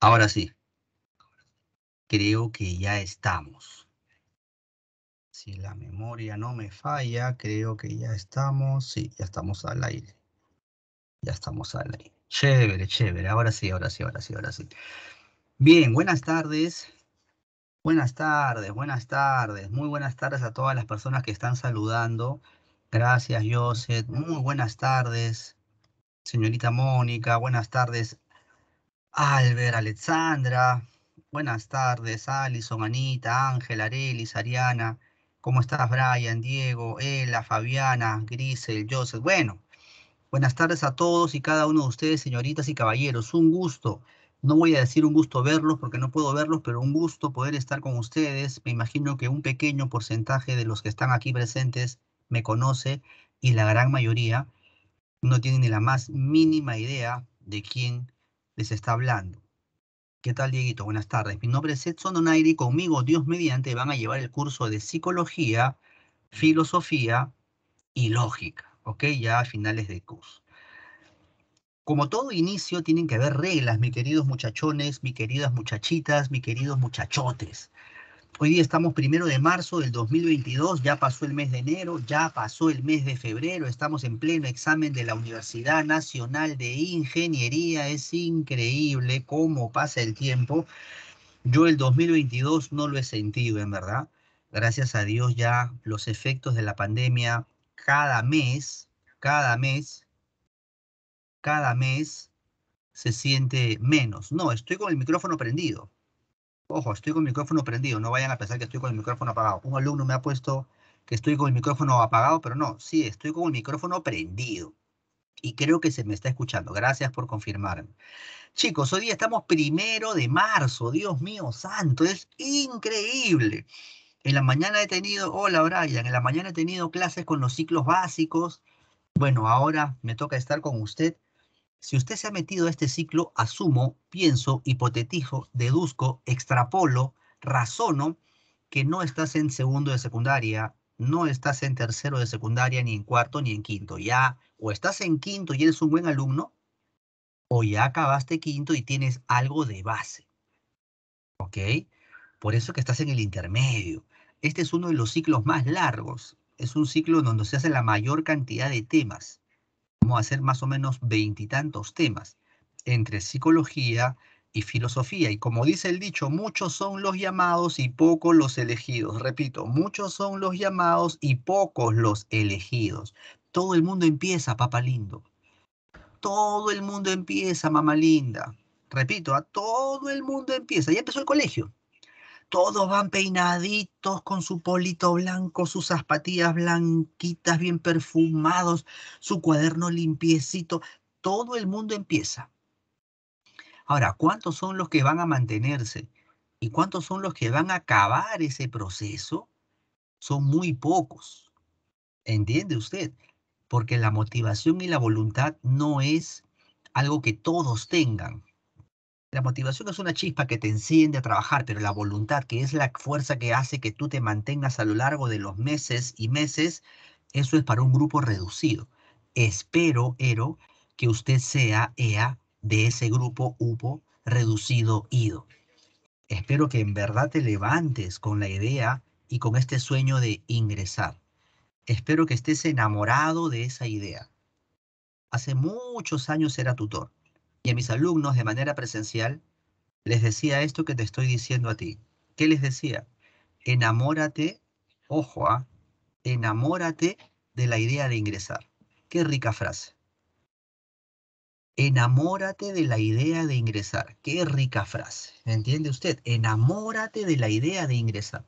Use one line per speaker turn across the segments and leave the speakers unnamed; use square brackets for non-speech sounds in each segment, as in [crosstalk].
Ahora sí. Creo que ya estamos.
Si la memoria no me falla, creo que ya estamos. Sí, ya estamos al aire. Ya estamos al aire. Chévere, chévere. Ahora sí, ahora sí, ahora sí, ahora sí. Bien, buenas tardes. Buenas tardes, buenas tardes. Muy buenas tardes a todas las personas que están saludando. Gracias, Joseph. Muy buenas tardes, señorita Mónica. Buenas tardes, Albert, Alexandra. Buenas tardes, Alison, Anita, Ángel, Arelis, Ariana. ¿Cómo estás, Brian, Diego, Ela, Fabiana, Grisel, Joseph? Bueno, buenas tardes a todos y cada uno de ustedes, señoritas y caballeros. Un gusto. No voy a decir un gusto verlos porque no puedo verlos, pero un gusto poder estar con ustedes. Me imagino que un pequeño porcentaje de los que están aquí presentes me conoce y la gran mayoría no tienen ni la más mínima idea de quién les está hablando. ¿Qué tal, Dieguito? Buenas tardes. Mi nombre es Edson Donaire y conmigo, Dios mediante, van a llevar el curso de psicología, filosofía y lógica, ¿ok? Ya a finales de curso. Como todo inicio, tienen que haber reglas, mis queridos muchachones, mis queridas muchachitas, mis queridos muchachotes. Hoy día estamos primero de marzo del 2022, ya pasó el mes de enero, ya pasó el mes de febrero, estamos en pleno examen de la Universidad Nacional de Ingeniería, es increíble cómo pasa el tiempo. Yo el 2022 no lo he sentido, en verdad. Gracias a Dios ya los efectos de la pandemia cada mes, cada mes, cada mes se siente menos. No, estoy con el micrófono prendido. Ojo, estoy con el micrófono prendido, no vayan a pensar que estoy con el micrófono apagado. Un alumno me ha puesto que estoy con el micrófono apagado, pero no, sí, estoy con el micrófono prendido. Y creo que se me está escuchando. Gracias por confirmarme. Chicos, hoy día estamos primero de marzo. Dios mío santo, es increíble. En la mañana he tenido, hola Brian, en la mañana he tenido clases con los ciclos básicos. Bueno, ahora me toca estar con usted si usted se ha metido a este ciclo, asumo, pienso, hipotetizo, deduzco, extrapolo, razono que no estás en segundo de secundaria, no estás en tercero de secundaria, ni en cuarto, ni en quinto. Ya, o estás en quinto y eres un buen alumno, o ya acabaste quinto y tienes algo de base. ¿Ok? Por eso que estás en el intermedio. Este es uno de los ciclos más largos. Es un ciclo donde se hace la mayor cantidad de temas vamos a hacer más o menos veintitantos temas entre psicología y filosofía. Y como dice el dicho, muchos son los llamados y pocos los elegidos. Repito, muchos son los llamados y pocos los elegidos. Todo el mundo empieza, papá lindo. Todo el mundo empieza, mamá linda. Repito, a todo el mundo empieza. Ya empezó el colegio todos van peinaditos con su polito blanco, sus zapatillas blanquitas, bien perfumados, su cuaderno limpiecito. Todo el mundo empieza. Ahora, ¿cuántos son los que van a mantenerse? ¿Y cuántos son los que van a acabar ese proceso? Son muy pocos. ¿Entiende usted? Porque la motivación y la voluntad no es algo que todos tengan. La motivación es una chispa que te enciende a trabajar, pero la voluntad, que es la fuerza que hace que tú te mantengas a lo largo de los meses y meses, eso es para un grupo reducido. Espero, Ero, que usted sea EA de ese grupo UPO reducido IDO. Espero que en verdad te levantes con la idea y con este sueño de ingresar. Espero que estés enamorado de esa idea. Hace muchos años era tutor y a mis alumnos de manera presencial, les decía esto que te estoy diciendo a ti. ¿Qué les decía? Enamórate, ojo, ¿ah? enamórate de la idea de ingresar. Qué rica frase. Enamórate de la idea de ingresar. Qué rica frase. ¿Entiende usted? Enamórate de la idea de ingresar.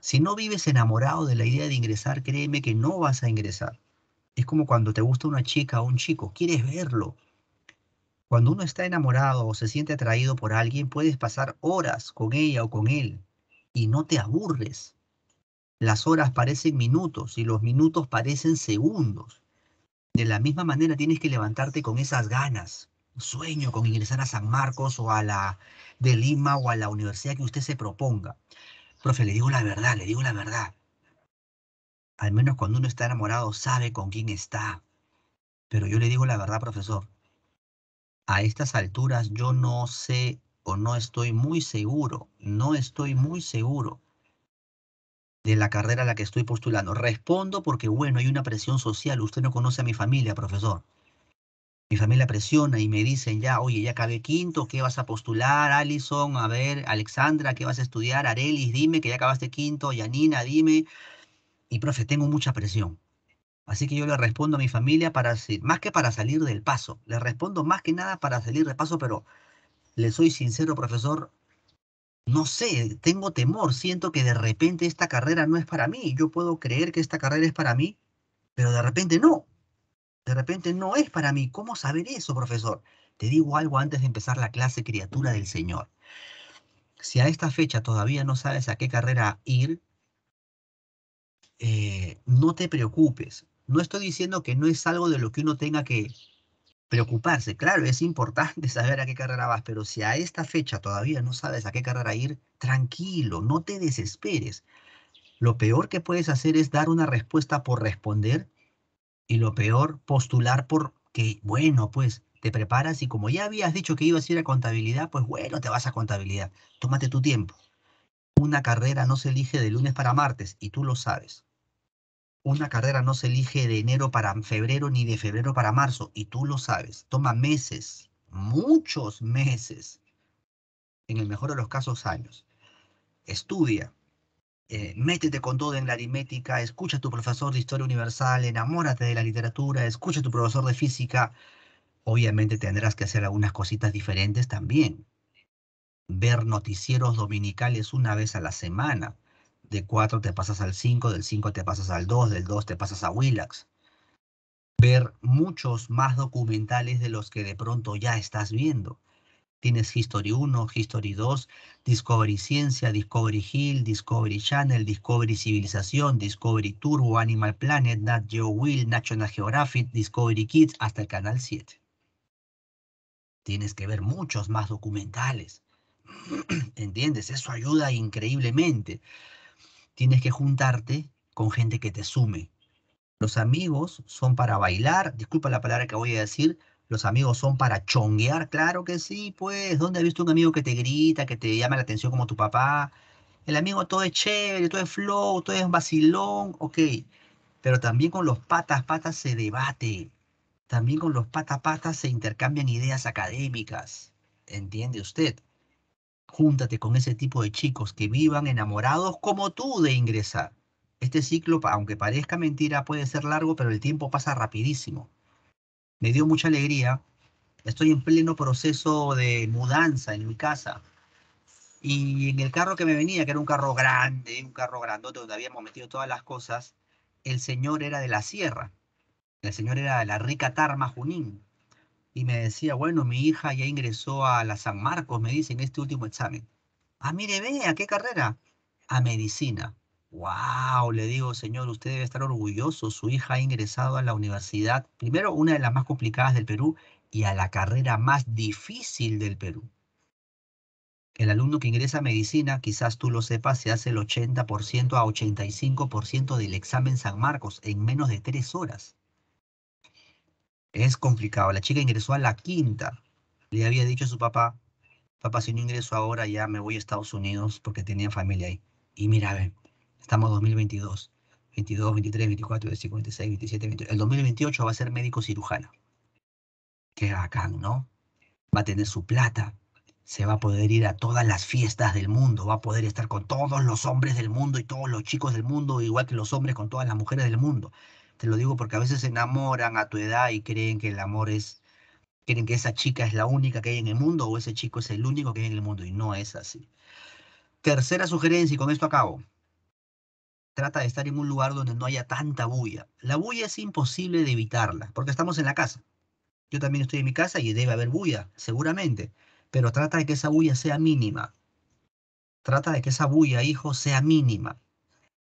Si no vives enamorado de la idea de ingresar, créeme que no vas a ingresar. Es como cuando te gusta una chica o un chico, quieres verlo, cuando uno está enamorado o se siente atraído por alguien, puedes pasar horas con ella o con él y no te aburres. Las horas parecen minutos y los minutos parecen segundos. De la misma manera tienes que levantarte con esas ganas. Sueño con ingresar a San Marcos o a la de Lima o a la universidad que usted se proponga. Profe, le digo la verdad, le digo la verdad. Al menos cuando uno está enamorado sabe con quién está. Pero yo le digo la verdad, profesor a estas alturas yo no sé o no estoy muy seguro, no estoy muy seguro de la carrera a la que estoy postulando. Respondo porque, bueno, hay una presión social. Usted no conoce a mi familia, profesor. Mi familia presiona y me dicen ya, oye, ya acabé quinto, ¿qué vas a postular? Alison, a ver, Alexandra, ¿qué vas a estudiar? Arelis, dime que ya acabaste quinto. Yanina, dime. Y, profe, tengo mucha presión. Así que yo le respondo a mi familia para más que para salir del paso. Le respondo más que nada para salir del paso, pero le soy sincero, profesor. No sé, tengo temor, siento que de repente esta carrera no es para mí. Yo puedo creer que esta carrera es para mí, pero de repente no. De repente no es para mí. ¿Cómo saber eso, profesor? Te digo algo antes de empezar la clase, criatura del Señor. Si a esta fecha todavía no sabes a qué carrera ir, eh, no te preocupes. No estoy diciendo que no es algo de lo que uno tenga que preocuparse. Claro, es importante [laughs] saber a qué carrera vas, pero si a esta fecha todavía no sabes a qué carrera ir, tranquilo, no te desesperes. Lo peor que puedes hacer es dar una respuesta por responder y lo peor, postular por que, bueno, pues te preparas y como ya habías dicho que ibas a ir a contabilidad, pues bueno, te vas a contabilidad. Tómate tu tiempo. Una carrera no se elige de lunes para martes y tú lo sabes una carrera no se elige de enero para febrero ni de febrero para marzo, y tú lo sabes, toma meses, muchos meses, en el mejor de los casos años. Estudia, eh, métete con todo en la aritmética, escucha a tu profesor de historia universal, enamórate de la literatura, escucha a tu profesor de física. Obviamente tendrás que hacer algunas cositas diferentes también. Ver noticieros dominicales una vez a la semana, de 4 te pasas al 5, del 5 te pasas al 2, del 2 te pasas a Willax. Ver muchos más documentales de los que de pronto ya estás viendo. Tienes History 1, History 2, Discovery Ciencia, Discovery Hill, Discovery Channel, Discovery Civilización, Discovery Turbo, Animal Planet, Nat Geo Will, National Geographic, Discovery Kids, hasta el Canal 7. Tienes que ver muchos más documentales. [clears throat] ¿Entiendes? Eso ayuda increíblemente tienes que juntarte con gente que te sume. Los amigos son para bailar, disculpa la palabra que voy a decir, los amigos son para chonguear, claro que sí, pues, ¿dónde has visto un amigo que te grita, que te llama la atención como tu papá? El amigo todo es chévere, todo es flow, todo es vacilón, ok, pero también con los patas, patas se debate, también con los patas, patas se intercambian ideas académicas, ¿entiende usted? Júntate con ese tipo de chicos que vivan enamorados como tú de ingresar. Este ciclo, aunque parezca mentira, puede ser largo, pero el tiempo pasa rapidísimo. Me dio mucha alegría. Estoy en pleno proceso de mudanza en mi casa. Y en el carro que me venía, que era un carro grande, un carro grandote donde habíamos metido todas las cosas, el señor era de la sierra. El señor era de la rica Tarma Junín y me decía, bueno, mi hija ya ingresó a la San Marcos, me dice, en este último examen. Ah, mire, ve, ¿a qué carrera? A medicina. Wow, le digo, señor, usted debe estar orgulloso, su hija ha ingresado a la universidad, primero una de las más complicadas del Perú y a la carrera más difícil del Perú. El alumno que ingresa a medicina, quizás tú lo sepas, se hace el 80% a 85% del examen San Marcos en menos de tres horas. Es complicado. La chica ingresó a la quinta. Le había dicho a su papá, papá, si no ingreso ahora ya me voy a Estados Unidos porque tenía familia ahí. Y mira, ven. estamos estamos 2022. 22, 23, 24, 25, 26, 27, 28. El 2028 va a ser médico cirujana. Qué bacán, ¿no? Va a tener su plata, se va a poder ir a todas las fiestas del mundo, va a poder estar con todos los hombres del mundo y todos los chicos del mundo, igual que los hombres con todas las mujeres del mundo. Te lo digo porque a veces se enamoran a tu edad y creen que el amor es, creen que esa chica es la única que hay en el mundo o ese chico es el único que hay en el mundo y no es así. Tercera sugerencia y con esto acabo. Trata de estar en un lugar donde no haya tanta bulla. La bulla es imposible de evitarla porque estamos en la casa. Yo también estoy en mi casa y debe haber bulla, seguramente, pero trata de que esa bulla sea mínima. Trata de que esa bulla, hijo, sea mínima.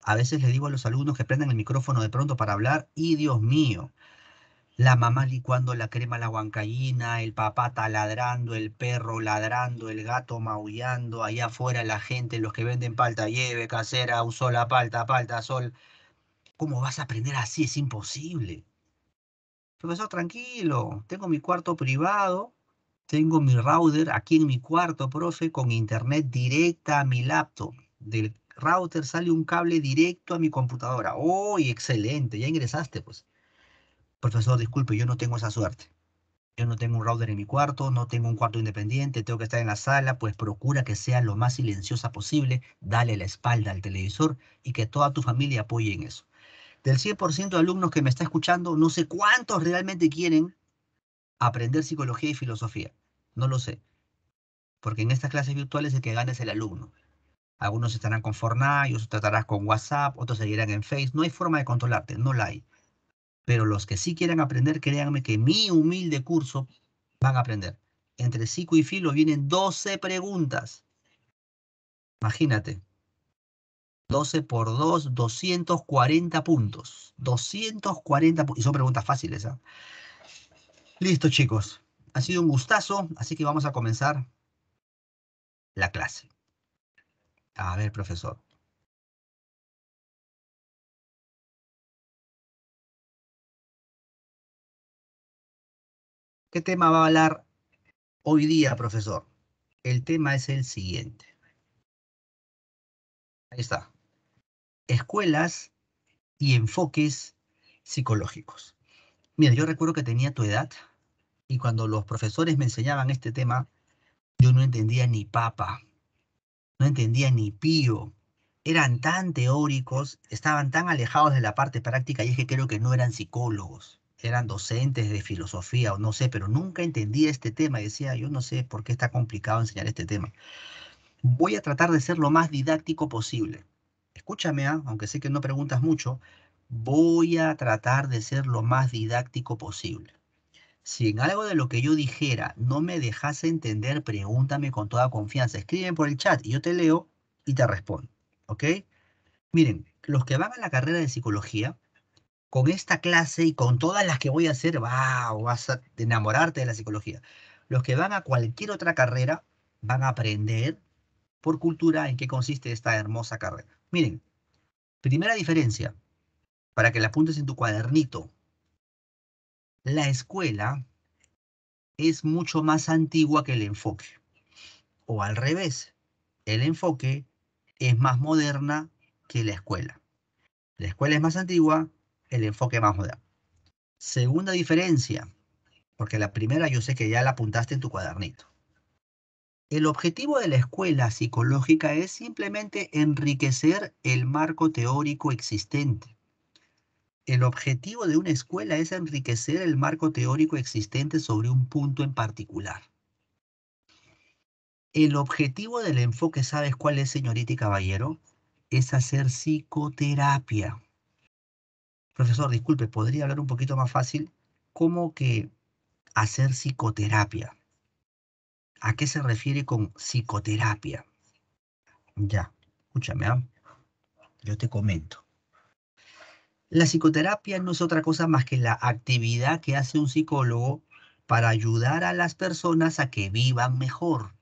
A veces le digo a los alumnos que prendan el micrófono de pronto para hablar y Dios mío, la mamá licuando la crema la huancaína, el papá taladrando, el perro ladrando, el gato maullando, allá afuera la gente, los que venden palta, lleve, casera, usó la palta, palta, sol. ¿Cómo vas a aprender así? Es imposible. Profesor, tranquilo, tengo mi cuarto privado, tengo mi router aquí en mi cuarto, profe, con internet directa a mi laptop del router sale un cable directo a mi computadora. ¡Oh, excelente! Ya ingresaste, pues. Profesor, disculpe, yo no tengo esa suerte. Yo no tengo un router en mi cuarto, no tengo un cuarto independiente, tengo que estar en la sala, pues procura que sea lo más silenciosa posible, dale la espalda al televisor y que toda tu familia apoye en eso. Del 100% de alumnos que me está escuchando, no sé cuántos realmente quieren aprender psicología y filosofía. No lo sé. Porque en estas clases virtuales el que gana es el alumno. Algunos estarán con Fortnite, otros tratarás con WhatsApp, otros seguirán en Face. No hay forma de controlarte, no la hay. Pero los que sí quieran aprender, créanme que mi humilde curso van a aprender. Entre psico y filo vienen 12 preguntas. Imagínate. 12 por 2, 240 puntos. 240 puntos. Y son preguntas fáciles. ¿ah? Listo, chicos. Ha sido un gustazo, así que vamos a comenzar
la clase. A ver, profesor. ¿Qué tema va a hablar hoy día, profesor? El tema es el siguiente. Ahí está.
Escuelas y enfoques psicológicos. Mira, yo recuerdo que tenía tu edad y cuando los profesores me enseñaban este tema, yo no entendía ni papa no entendía ni pío. Eran tan teóricos, estaban tan alejados de la parte práctica y es que creo que no eran psicólogos, eran docentes de filosofía o no sé, pero nunca entendía este tema. Y decía, yo no sé por qué está complicado enseñar este tema. Voy a tratar de ser lo más didáctico posible. Escúchame, ¿ah? aunque sé que no preguntas mucho, voy a tratar de ser lo más didáctico posible. Si en algo de lo que yo dijera no me dejase entender, pregúntame con toda confianza. Escriben por el chat y yo te leo y te respondo. ¿Ok? Miren, los que van a la carrera de psicología, con esta clase y con todas las que voy a hacer, wow, vas a enamorarte de la psicología. Los que van a cualquier otra carrera van a aprender por cultura en qué consiste esta hermosa carrera. Miren, primera diferencia, para que la apuntes en tu cuadernito, la escuela es mucho más antigua que el enfoque. O al revés, el enfoque es más moderna que la escuela. La escuela es más antigua, el enfoque más moderno. Segunda diferencia, porque la primera yo sé que ya la apuntaste en tu cuadernito. El objetivo de la escuela psicológica es simplemente enriquecer el marco teórico existente. El objetivo de una escuela es enriquecer el marco teórico existente sobre un punto en particular. El objetivo del enfoque, ¿sabes cuál es, señorita y caballero? Es hacer psicoterapia. Profesor, disculpe, ¿podría hablar un poquito más fácil? ¿Cómo que hacer psicoterapia? ¿A qué se refiere con psicoterapia? Ya, escúchame, ¿ah? yo te comento. La psicoterapia no es otra cosa más que la actividad que hace un psicólogo para ayudar a las personas a que vivan mejor.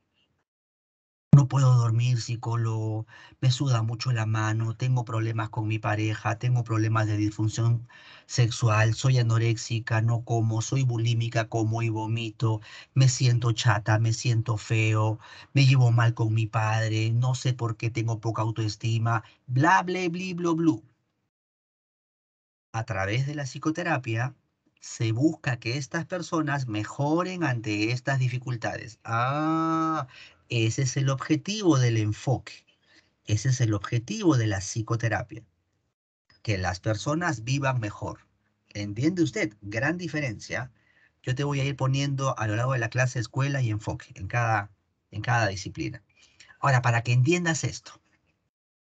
No puedo dormir, psicólogo, me suda mucho la mano, tengo problemas con mi pareja, tengo problemas de disfunción sexual, soy anoréxica, no como, soy bulímica, como y vomito, me siento chata, me siento feo, me llevo mal con mi padre, no sé por qué tengo poca autoestima, bla, bla, bla, bla, bla a través de la psicoterapia se busca que estas personas mejoren ante estas dificultades. Ah, ese es el objetivo del enfoque. Ese es el objetivo de la psicoterapia. Que las personas vivan mejor. ¿Entiende usted? Gran diferencia. Yo te voy a ir poniendo a lo largo de la clase escuela y enfoque en cada, en cada disciplina. Ahora, para que entiendas esto,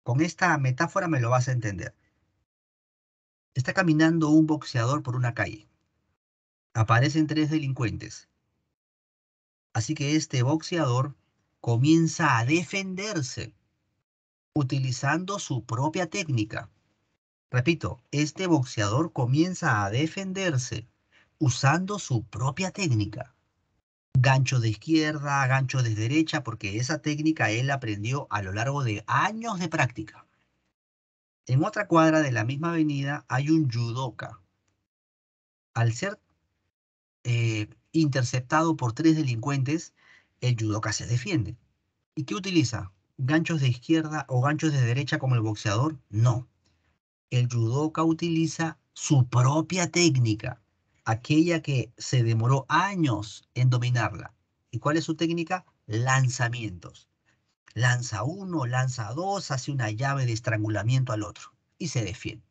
con esta metáfora me lo vas a entender. Está caminando un boxeador por una calle. Aparecen tres delincuentes. Así que este boxeador comienza a defenderse utilizando su propia técnica. Repito, este boxeador comienza a defenderse usando su propia técnica. Gancho de izquierda, gancho de derecha, porque esa técnica él aprendió a lo largo de años de práctica. En otra cuadra de la misma avenida hay un judoka. Al ser eh, interceptado por tres delincuentes, el judoka se defiende. ¿Y qué utiliza? ¿Ganchos de izquierda o ganchos de derecha como el boxeador? No. El judoka utiliza su propia técnica, aquella que se demoró años en dominarla. ¿Y cuál es su técnica? Lanzamientos. Lanza uno, lanza dos, hace una llave de estrangulamiento al otro y se defiende.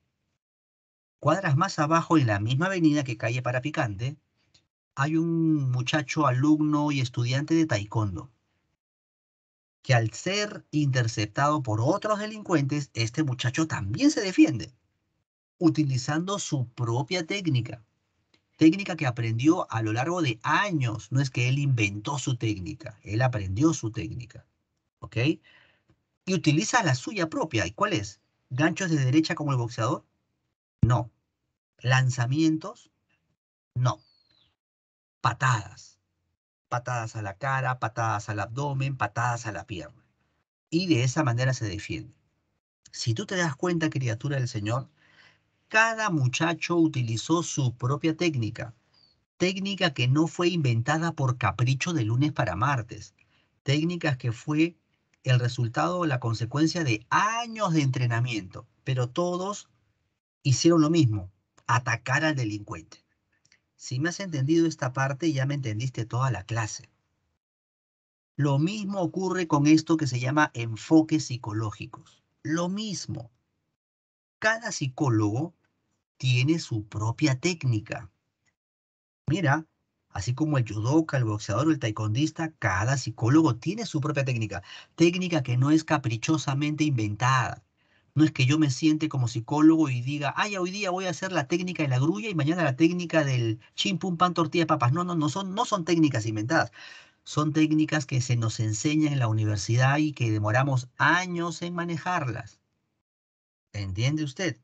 Cuadras más abajo, en la misma avenida que calle para Picante, hay un muchacho alumno y estudiante de taekwondo que al ser interceptado por otros delincuentes, este muchacho también se defiende, utilizando su propia técnica. Técnica que aprendió a lo largo de años. No es que él inventó su técnica, él aprendió su técnica. ¿ok? Y utiliza la suya propia. ¿Y cuál es? ¿Ganchos de derecha como el boxeador? No. ¿Lanzamientos? No. Patadas. Patadas a la cara, patadas al abdomen, patadas a la pierna. Y de esa manera se defiende. Si tú te das cuenta, criatura del Señor, cada muchacho utilizó su propia técnica. Técnica que no fue inventada por capricho de lunes para martes. Técnicas que fue el resultado, o la consecuencia de años de entrenamiento, pero todos hicieron lo mismo, atacar al delincuente. Si me has entendido esta parte, ya me entendiste toda la clase. Lo mismo ocurre con esto que se llama enfoques psicológicos. Lo mismo. Cada psicólogo tiene su propia técnica. Mira, Así como el judoka, el boxeador o el taekwondista, cada psicólogo tiene su propia técnica. Técnica que no es caprichosamente inventada. No es que yo me siente como psicólogo y diga, ay, hoy día voy a hacer la técnica de la grulla y mañana la técnica del chim pum, pan, tortilla, papas. No, no, no son, no son técnicas inventadas son técnicas que se nos enseñan en la universidad y que demoramos años en manejarlas. ¿Entiende usted?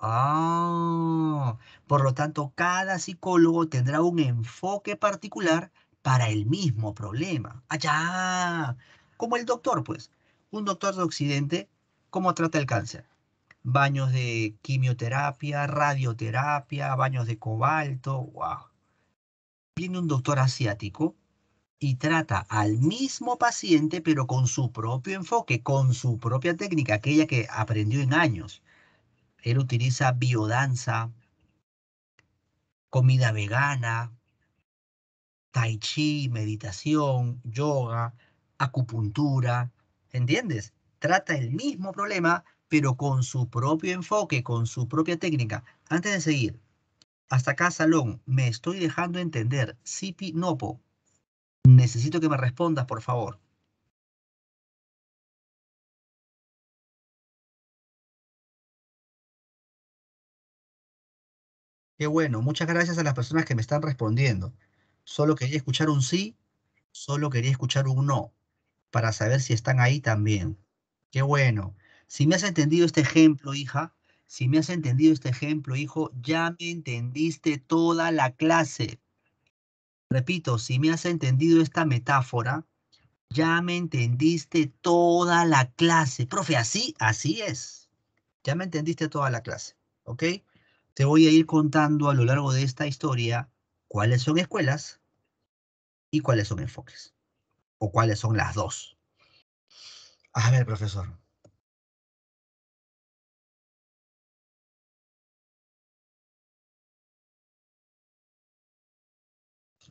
Ah, por lo tanto, cada psicólogo tendrá un enfoque particular para el mismo problema. Allá, ah, como el doctor, pues. Un doctor de Occidente, ¿cómo trata el cáncer? Baños de quimioterapia, radioterapia, baños de cobalto, wow. Viene un doctor asiático y trata al mismo paciente, pero con su propio enfoque, con su propia técnica, aquella que aprendió en años él utiliza biodanza, comida vegana, tai chi, meditación, yoga, acupuntura. ¿Entiendes? Trata el mismo problema, pero con su propio enfoque, con su propia técnica. Antes de seguir, hasta acá, Salón,
me estoy dejando entender. Sipi Nopo, necesito que me respondas, por favor. Qué bueno, muchas gracias a las
personas que me están respondiendo. Solo quería escuchar un sí, solo quería escuchar un no, para saber si están ahí también. Qué bueno. Si me has entendido este ejemplo, hija, si me has entendido este ejemplo, hijo, ya me entendiste toda la clase. Repito, si me has entendido esta metáfora, ya me entendiste toda la clase. Profe, así, así es. Ya me entendiste toda la clase, ¿ok? te voy a ir contando a lo largo de esta historia cuáles son escuelas y cuáles son enfoques, o cuáles son
las dos. A ver, profesor.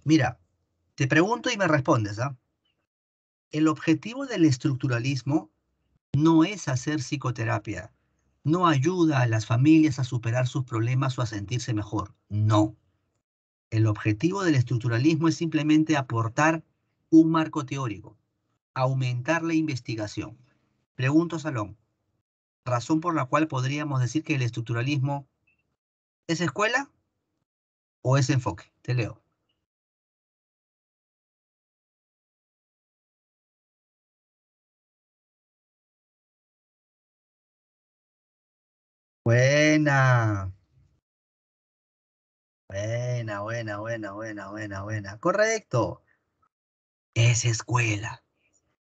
Mira, te pregunto y me respondes. ¿ah?
El objetivo del estructuralismo no es hacer psicoterapia, no ayuda a las familias a superar sus problemas o a sentirse mejor. No. El objetivo del estructuralismo es simplemente aportar un marco teórico, aumentar la investigación. Pregunto Salón, razón por la cual
podríamos decir que el estructuralismo es escuela o es enfoque. Te leo. Buena. Buena,
buena, buena, buena, buena, buena. Correcto. Es escuela.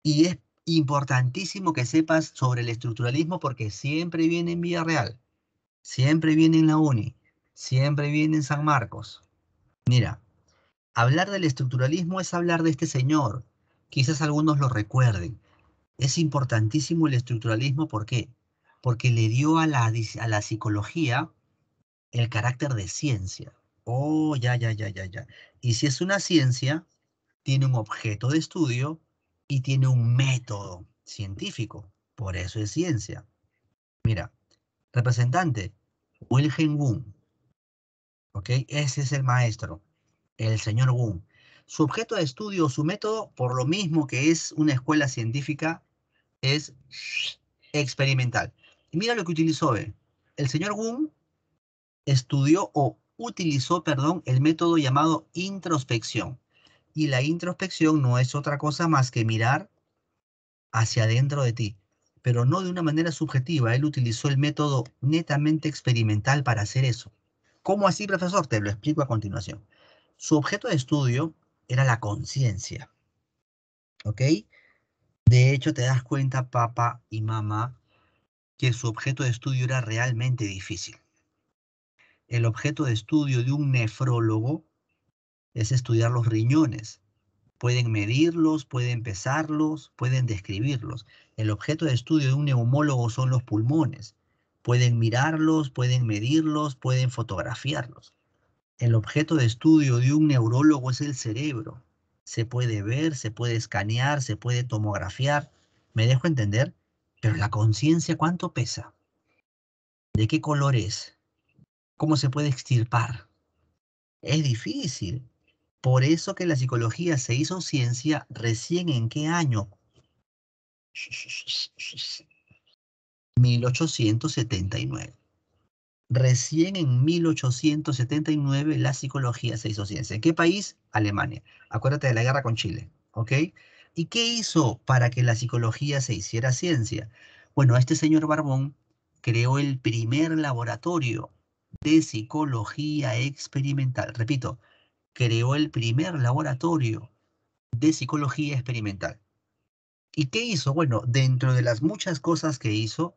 Y es importantísimo que sepas sobre el estructuralismo porque siempre viene en Villarreal, Real, siempre viene en la Uni, siempre viene en San Marcos. Mira, hablar del estructuralismo es hablar de este señor. Quizás algunos lo recuerden. Es importantísimo el estructuralismo, ¿por qué? porque le dio a la, psicología el carácter de ciencia. Oh, ya, ya, ya, ya, ya. Y si es una ciencia, tiene un objeto de estudio y tiene un método científico. Por eso es ciencia. Mira, representante, Wilhelm Wundt. ¿Ok? Ese es el maestro, el señor Wundt. Su objeto de estudio, su método, por lo mismo que es una escuela científica, es experimental. Y mira lo que utilizó, ve. El señor Jung estudió o utilizó, perdón, el método llamado introspección. Y la introspección no es otra cosa más que mirar hacia adentro de ti, pero no de una manera subjetiva. Él utilizó el método netamente experimental para hacer eso. ¿Cómo así, profesor? Te lo explico a continuación. Su objeto de estudio era la conciencia. ¿Ok? De hecho, te das cuenta, papá y mamá, que su objeto de estudio era realmente difícil. El objeto de estudio de un nefrólogo es estudiar los riñones. Pueden medirlos, pueden pesarlos, pueden describirlos. El objeto de estudio de un neumólogo son los pulmones. Pueden mirarlos, pueden medirlos, pueden fotografiarlos. El objeto de estudio de un neurólogo es el cerebro. Se puede ver, se puede escanear, se puede tomografiar. ¿Me dejo entender? Pero la conciencia, ¿cuánto pesa? ¿De qué color es? ¿Cómo se puede extirpar? Es difícil. Por eso que la psicología se hizo ciencia recién en qué año? 1879. Recién en 1879 la psicología se hizo ciencia. ¿En qué país? Alemania. Acuérdate de la guerra con Chile, ¿ok? ¿Y qué hizo para que la psicología se hiciera ciencia? Bueno, este señor Barbón creó el primer laboratorio de psicología experimental. Repito, creó el primer laboratorio de psicología experimental. ¿Y qué hizo? Bueno, dentro de las muchas cosas que hizo,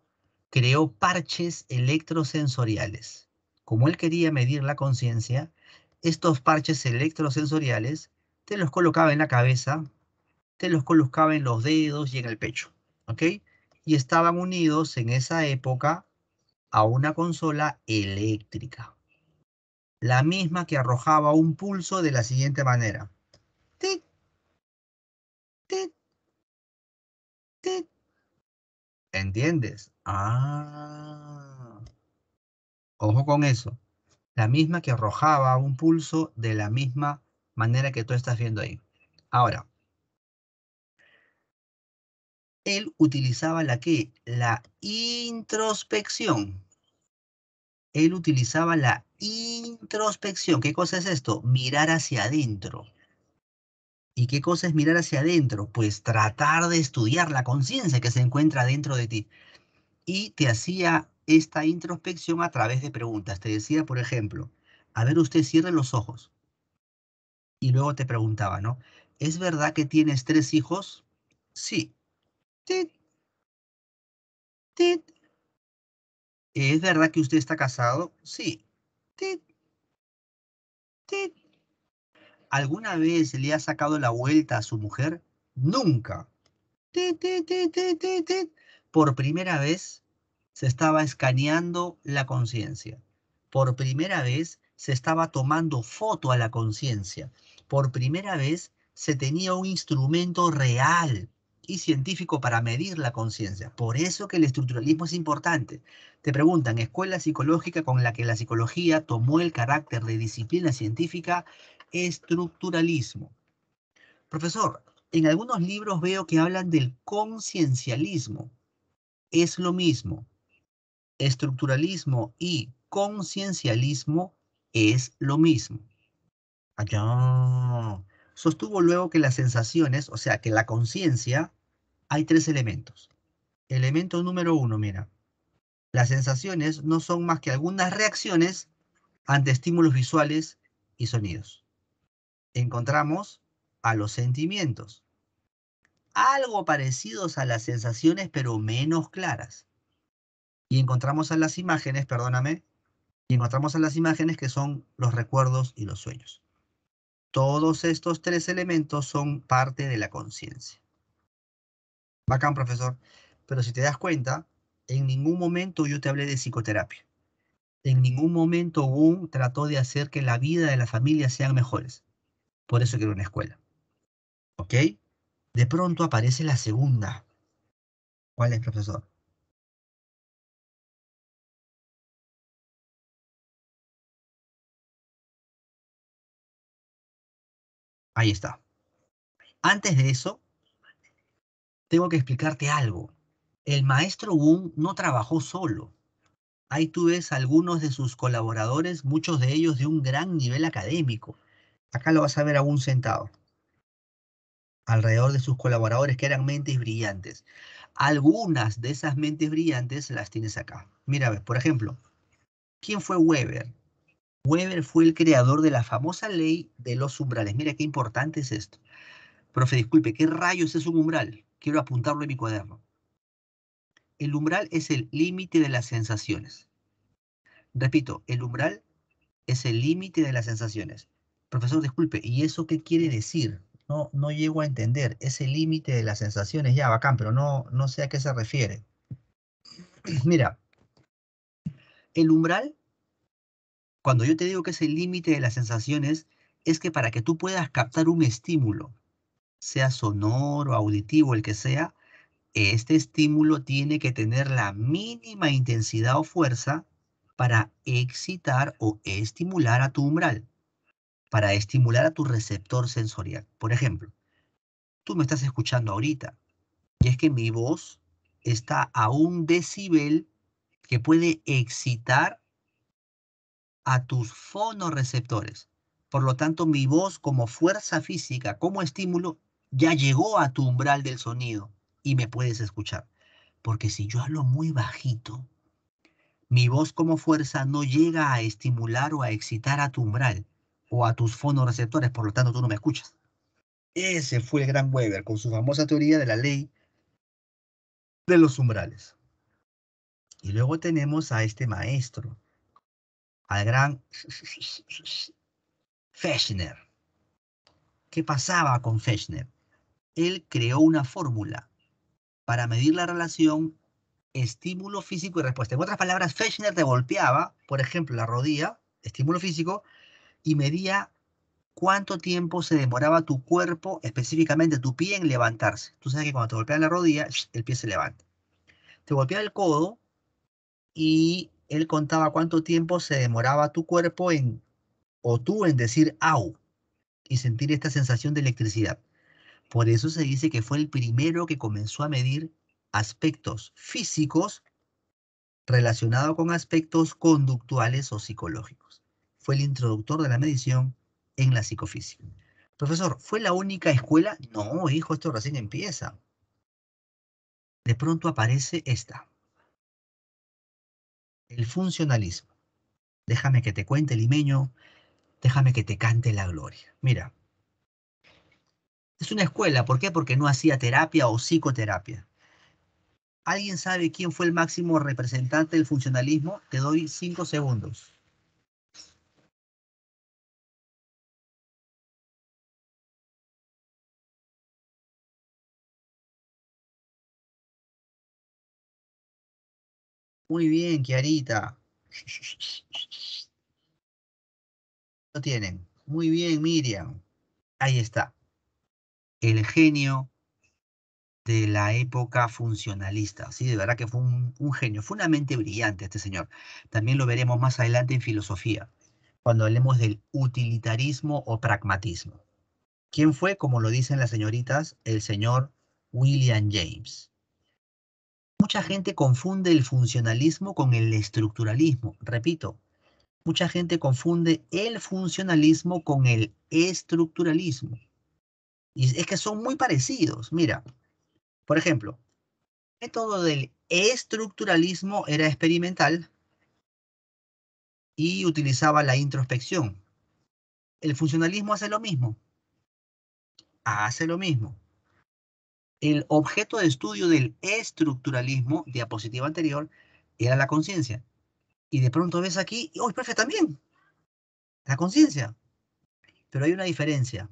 creó parches electrosensoriales. Como él quería medir la conciencia, estos parches electrosensoriales te los colocaba en la cabeza te los colocaba en los dedos y en el pecho, ¿ok? Y estaban unidos en esa época a una consola eléctrica, la misma que arrojaba un pulso de la siguiente manera. Tic, tic, tic. ¿Entiendes?
Ah.
Ojo con eso. La misma que arrojaba un pulso de la misma manera que tú estás viendo ahí. Ahora, él utilizaba la que? La introspección. Él utilizaba la introspección. ¿Qué cosa es esto? Mirar hacia adentro. ¿Y qué cosa es mirar hacia adentro? Pues tratar de estudiar la conciencia que se encuentra dentro de ti. Y te hacía esta introspección a través de preguntas. Te decía, por ejemplo, a ver, usted cierre los ojos. Y luego te preguntaba, ¿no? ¿Es verdad que tienes tres hijos?
Sí. Tit. ¿Es verdad que usted está casado? Sí. Tit. Tit.
¿Alguna vez le ha sacado la vuelta a su mujer? Nunca. Tit, Por primera vez se estaba escaneando la conciencia. Por primera vez se estaba tomando foto a la conciencia. Por primera vez se tenía un instrumento real y científico para medir la conciencia. Por eso que el estructuralismo es importante. Te preguntan, escuela psicológica con la que la psicología tomó el carácter de disciplina científica, estructuralismo. Profesor, en algunos libros veo que hablan del conciencialismo. Es lo mismo. Estructuralismo y conciencialismo es lo mismo. Allá. Ah, Sostuvo luego que las sensaciones, o sea, que la conciencia, hay tres elementos. Elemento número uno, mira. Las sensaciones no son más que algunas reacciones ante estímulos visuales y sonidos. Encontramos a los sentimientos, algo parecidos a las sensaciones, pero menos claras. Y encontramos a las imágenes, perdóname, y encontramos a las imágenes que son los recuerdos y los sueños. Todos estos tres elementos son parte de la conciencia. Bacán, profesor. Pero si te das cuenta, en ningún momento yo te hablé de psicoterapia. En ningún momento uno trató de hacer que la vida de la familia
sean mejores. Por eso quiero una escuela. ¿Ok? De pronto aparece la segunda. ¿Cuál es, profesor? Ahí está. Antes de eso,
tengo que explicarte algo. El maestro Wu no trabajó solo. Ahí tú ves algunos de sus colaboradores, muchos de ellos de un gran nivel académico. Acá lo vas a ver a Woon sentado. Alrededor de sus colaboradores que eran mentes brillantes. Algunas de esas mentes brillantes las tienes acá. Mira, por ejemplo, ¿quién fue Weber? Weber fue el creador de la famosa ley de los umbrales. Mira qué importante es esto. Profe, disculpe, ¿qué rayos es un umbral? Quiero apuntarlo en mi cuaderno. El umbral es el límite de las sensaciones. Repito, el umbral es el límite de las sensaciones. Profesor, disculpe, ¿y eso qué quiere decir? No, no llego a entender. Es el límite de las sensaciones, ya, bacán, pero no, no sé a qué se refiere. [clears throat] Mira, el umbral cuando yo te digo que es el límite de las sensaciones, es que para que tú puedas captar un estímulo, sea sonoro, auditivo, el que sea, este estímulo tiene que tener la mínima intensidad o fuerza para excitar o estimular a tu umbral, para estimular a tu receptor sensorial. Por ejemplo, tú me estás escuchando ahorita y es que mi voz está a un decibel que puede excitar a tus fonoreceptores. Por lo tanto, mi voz como fuerza física, como estímulo, ya llegó a tu umbral del sonido y me puedes escuchar. Porque si yo hablo muy bajito, mi voz como fuerza no llega a estimular o a excitar a tu umbral o a tus fonoreceptores, por lo tanto tú no me escuchas. Ese fue el gran Weber con su famosa teoría de la ley de los umbrales. Y luego tenemos a este maestro, al gran [laughs] Fechner. ¿Qué pasaba con Fechner? Él creó una fórmula para medir la relación estímulo físico y respuesta. En otras palabras, Fechner te golpeaba, por ejemplo, la rodilla, estímulo físico, y medía cuánto tiempo se demoraba tu cuerpo, específicamente tu pie, en levantarse. Tú sabes que cuando te golpean la rodilla, [sniffs] el pie se levanta. Te golpea el codo y él contaba cuánto tiempo se demoraba tu cuerpo en, o tú en decir au, y sentir esta sensación de electricidad. Por eso se dice que fue el primero que comenzó a medir aspectos físicos relacionados con aspectos conductuales o psicológicos. Fue el introductor de la medición en la psicofísica. Profesor, ¿fue la única escuela? No, hijo, esto recién empieza. De pronto aparece esta, el funcionalismo. Déjame que te cuente, limeño, déjame que te cante la gloria. Mira, es una escuela, ¿por qué? Porque no hacía terapia o psicoterapia. ¿Alguien sabe quién fue el máximo representante del funcionalismo?
Te doy cinco segundos. Muy bien, Kiarita. [laughs] Lo tienen. Muy
bien, Miriam. Ahí está. El genio de la época funcionalista. Sí, de verdad que fue un, un, genio, fue una mente brillante este señor. También lo veremos más adelante en filosofía, cuando hablemos del utilitarismo o pragmatismo. ¿Quién fue, como lo dicen las señoritas, el señor William James? Mucha gente confunde el funcionalismo con el estructuralismo. Repito, mucha gente confunde el funcionalismo con el estructuralismo. Y es que son muy parecidos. Mira, por ejemplo, el método del estructuralismo era experimental y utilizaba la introspección. El funcionalismo hace lo mismo. Hace lo mismo. El objeto de estudio del estructuralismo, diapositiva anterior, era la conciencia. Y de pronto ves aquí, hoy, oh, profe, también, la conciencia. Pero hay una diferencia,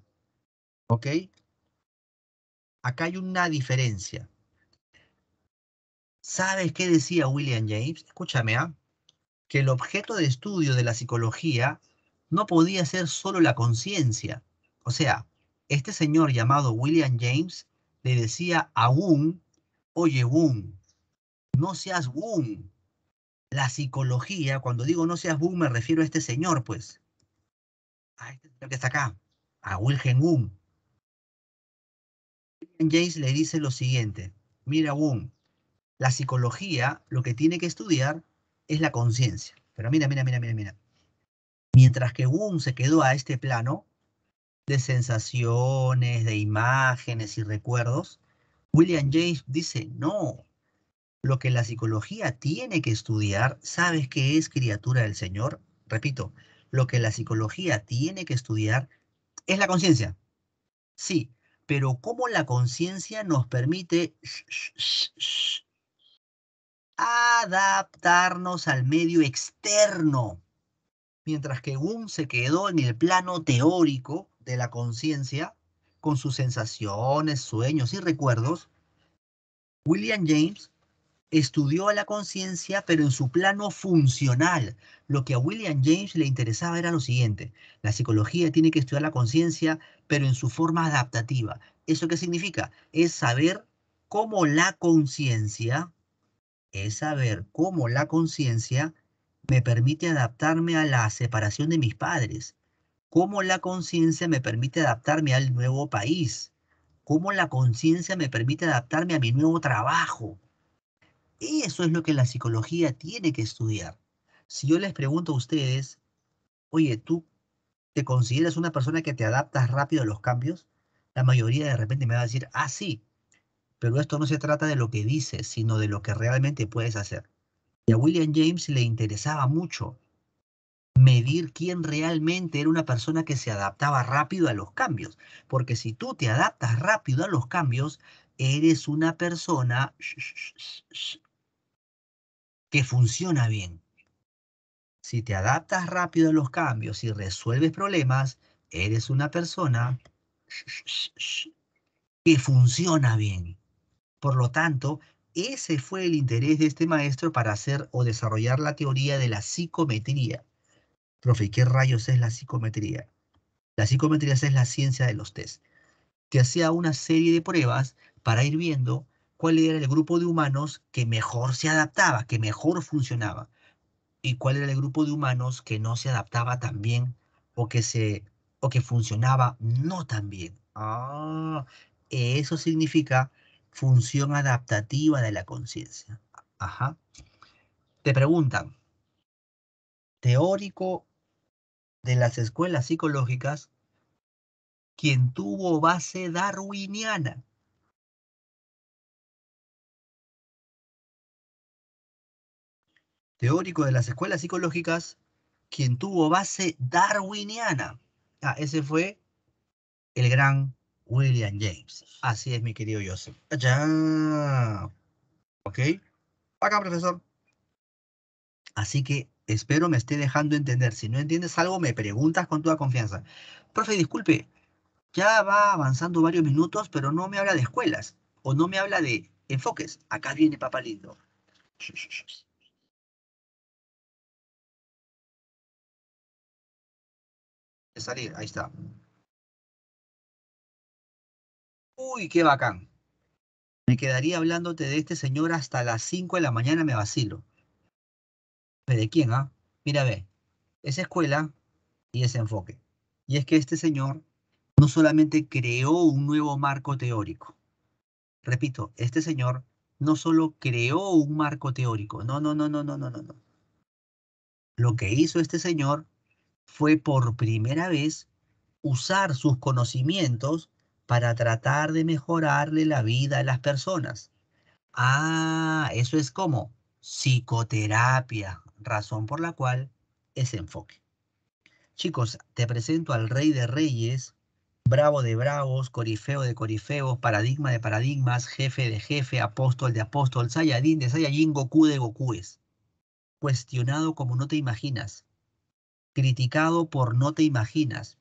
¿ok? Acá hay una diferencia. ¿Sabes qué decía William James? Escúchame, ¿ah? Que el objeto de estudio de la psicología no podía ser solo la conciencia. O sea, este señor llamado William James le decía a Wun, oye Wun, no seas Wun. La psicología, cuando digo no seas Wun, me refiero a este señor, pues. A este señor que está acá, a Wilhelm Wun. James le dice lo siguiente, mira Wun, la psicología lo que tiene que estudiar es la conciencia. Pero mira, mira, mira, mira, mira. Mientras que Wun se quedó a este plano, de sensaciones, de imágenes y recuerdos, William James dice, no, lo que la psicología tiene que estudiar, ¿sabes qué es criatura del Señor? Repito, lo que la psicología tiene que estudiar es la conciencia. Sí, pero cómo la conciencia nos permite adaptarnos al medio externo, mientras que un se quedó en el plano teórico de la conciencia con sus sensaciones, sueños y recuerdos, William James estudió a la conciencia, pero en su plano funcional. Lo que a William James le interesaba era lo siguiente. La psicología tiene que estudiar la conciencia, pero en su forma adaptativa. ¿Eso qué significa? Es saber cómo la conciencia, es saber cómo la conciencia me permite adaptarme a la separación de mis padres, cómo la conciencia me permite adaptarme al nuevo país, cómo la conciencia me permite adaptarme a mi nuevo trabajo. Eso es lo que la psicología tiene que estudiar. Si yo les pregunto a ustedes, oye, ¿tú te consideras una persona que te adaptas rápido a los cambios? La mayoría de repente me va a decir, ah, sí, pero esto no se trata de lo que dices, sino de lo que realmente puedes hacer. Y a William James le interesaba mucho medir quién realmente era una persona que se adaptaba rápido a los cambios. Porque si tú te adaptas rápido a los cambios, eres una persona que funciona bien. Si te adaptas rápido a los cambios y resuelves problemas, eres una persona que funciona bien. Por lo tanto, ese fue el interés de este maestro para hacer o desarrollar la teoría de la psicometría Profe, ¿qué rayos es la psicometría? La psicometría es la ciencia de los test. Te hacía una serie de pruebas para ir viendo cuál era el grupo de humanos que mejor se adaptaba, que mejor funcionaba, y cuál era el grupo de humanos que no se adaptaba tan bien o que, se, o que funcionaba no tan bien. Ah, eso significa función adaptativa de la conciencia. Ajá. Te preguntan, teórico de las escuelas psicológicas
quien tuvo base darwiniana. Teórico de las escuelas psicológicas, quien tuvo base darwiniana. Ah, ese
fue el gran William James. Así es, mi querido Joseph. ¿Ok? Acá, profesor. Así que Espero me esté dejando entender. Si no entiendes algo, me preguntas con toda confianza. Profe, disculpe, ya va avanzando varios minutos, pero no me habla de escuelas o no me
habla de enfoques. Acá viene papá lindo. De salir, ahí está. Uy, qué bacán.
Me quedaría hablándote de este señor hasta las 5 de la mañana, me vacilo. Pues, ¿De quién? Ah? Mira, ve, esa escuela y ese enfoque. Y es que este señor no solamente creó un nuevo marco teórico. Repito, este señor no solo creó un marco teórico. No, no, no, no, no, no, no, no. Lo que hizo este señor fue por primera vez usar sus conocimientos para tratar de mejorarle la vida a las personas. Ah, eso es como psicoterapia razón por la cual ese enfoque. Chicos, te presento al rey de reyes, bravo de bravos, corifeo de corifeos, paradigma de paradigmas, jefe de jefe, apóstol de apóstol, sayadín de sayadín, Goku de Gokúes. Cuestionado como no te imaginas, criticado por no te imaginas,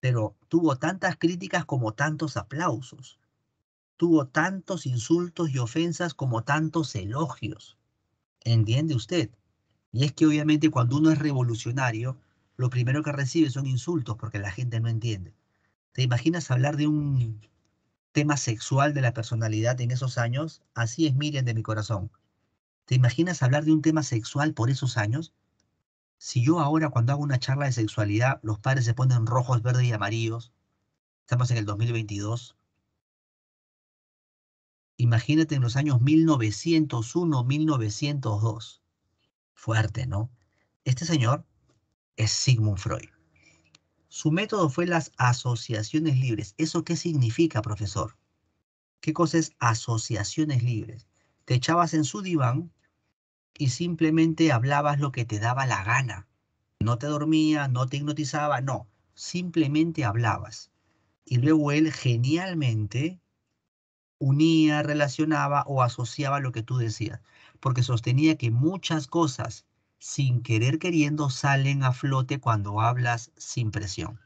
pero tuvo tantas críticas como tantos aplausos, tuvo tantos insultos y ofensas como tantos elogios. ¿Entiende usted? Y es que obviamente cuando uno es revolucionario, lo primero que recibe son insultos porque la gente no entiende. ¿Te imaginas hablar de un tema sexual de la personalidad en esos años? Así es Miriam de mi corazón. ¿Te imaginas hablar de un tema sexual por esos años? Si yo ahora cuando hago una charla de sexualidad, los padres se ponen rojos, verdes y amarillos, estamos en el 2022. Imagínate en los años 1901, 1902. Fuerte, ¿no? Este señor es Sigmund Freud. Su método fue las asociaciones libres. ¿Eso qué significa, profesor? ¿Qué cosa es asociaciones libres? Te echabas en su diván y simplemente hablabas lo que te daba la gana. No te dormía, no te hipnotizaba, no. Simplemente hablabas. Y luego él genialmente unía, relacionaba o asociaba lo que tú decías porque sostenía que muchas cosas, sin querer queriendo, salen a flote cuando hablas sin presión.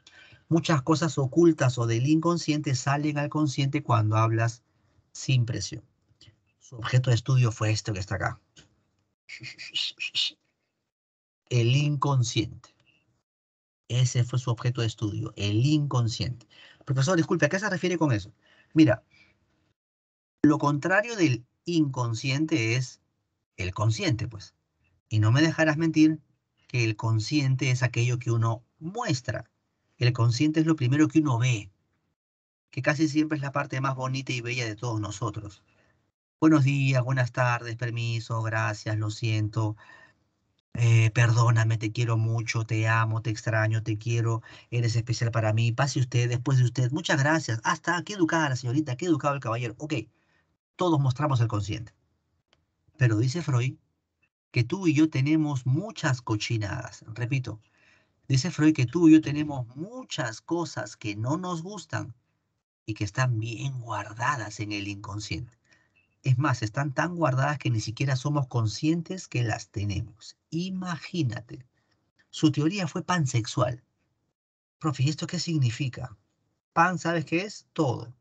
Muchas cosas ocultas o del inconsciente salen al consciente cuando hablas sin presión. Su objeto de estudio fue esto que está acá. El inconsciente. Ese fue su objeto de estudio, el inconsciente. Profesor, disculpe, ¿a qué se refiere con eso? Mira, lo contrario del inconsciente es el consciente, pues. Y no me dejarás mentir que el consciente es aquello que uno muestra. El consciente es lo primero que uno ve, que casi siempre es la parte más bonita y bella de todos nosotros. Buenos días, buenas tardes, permiso, gracias, lo siento. Eh, perdóname, te quiero mucho, te amo, te extraño, te quiero, eres especial para mí. Pase usted, después de usted, muchas gracias. Hasta, qué educada la señorita, qué educado el caballero. Ok, todos mostramos el consciente. Pero dice Freud que tú y yo tenemos muchas cochinadas. Repito, dice Freud que tú y yo tenemos muchas cosas que no nos gustan y que están bien guardadas en el inconsciente. Es más, están tan guardadas que ni siquiera somos conscientes que las tenemos. Imagínate. Su teoría fue pansexual. Profe, ¿y esto qué significa? Pan, ¿sabes qué es? Todo.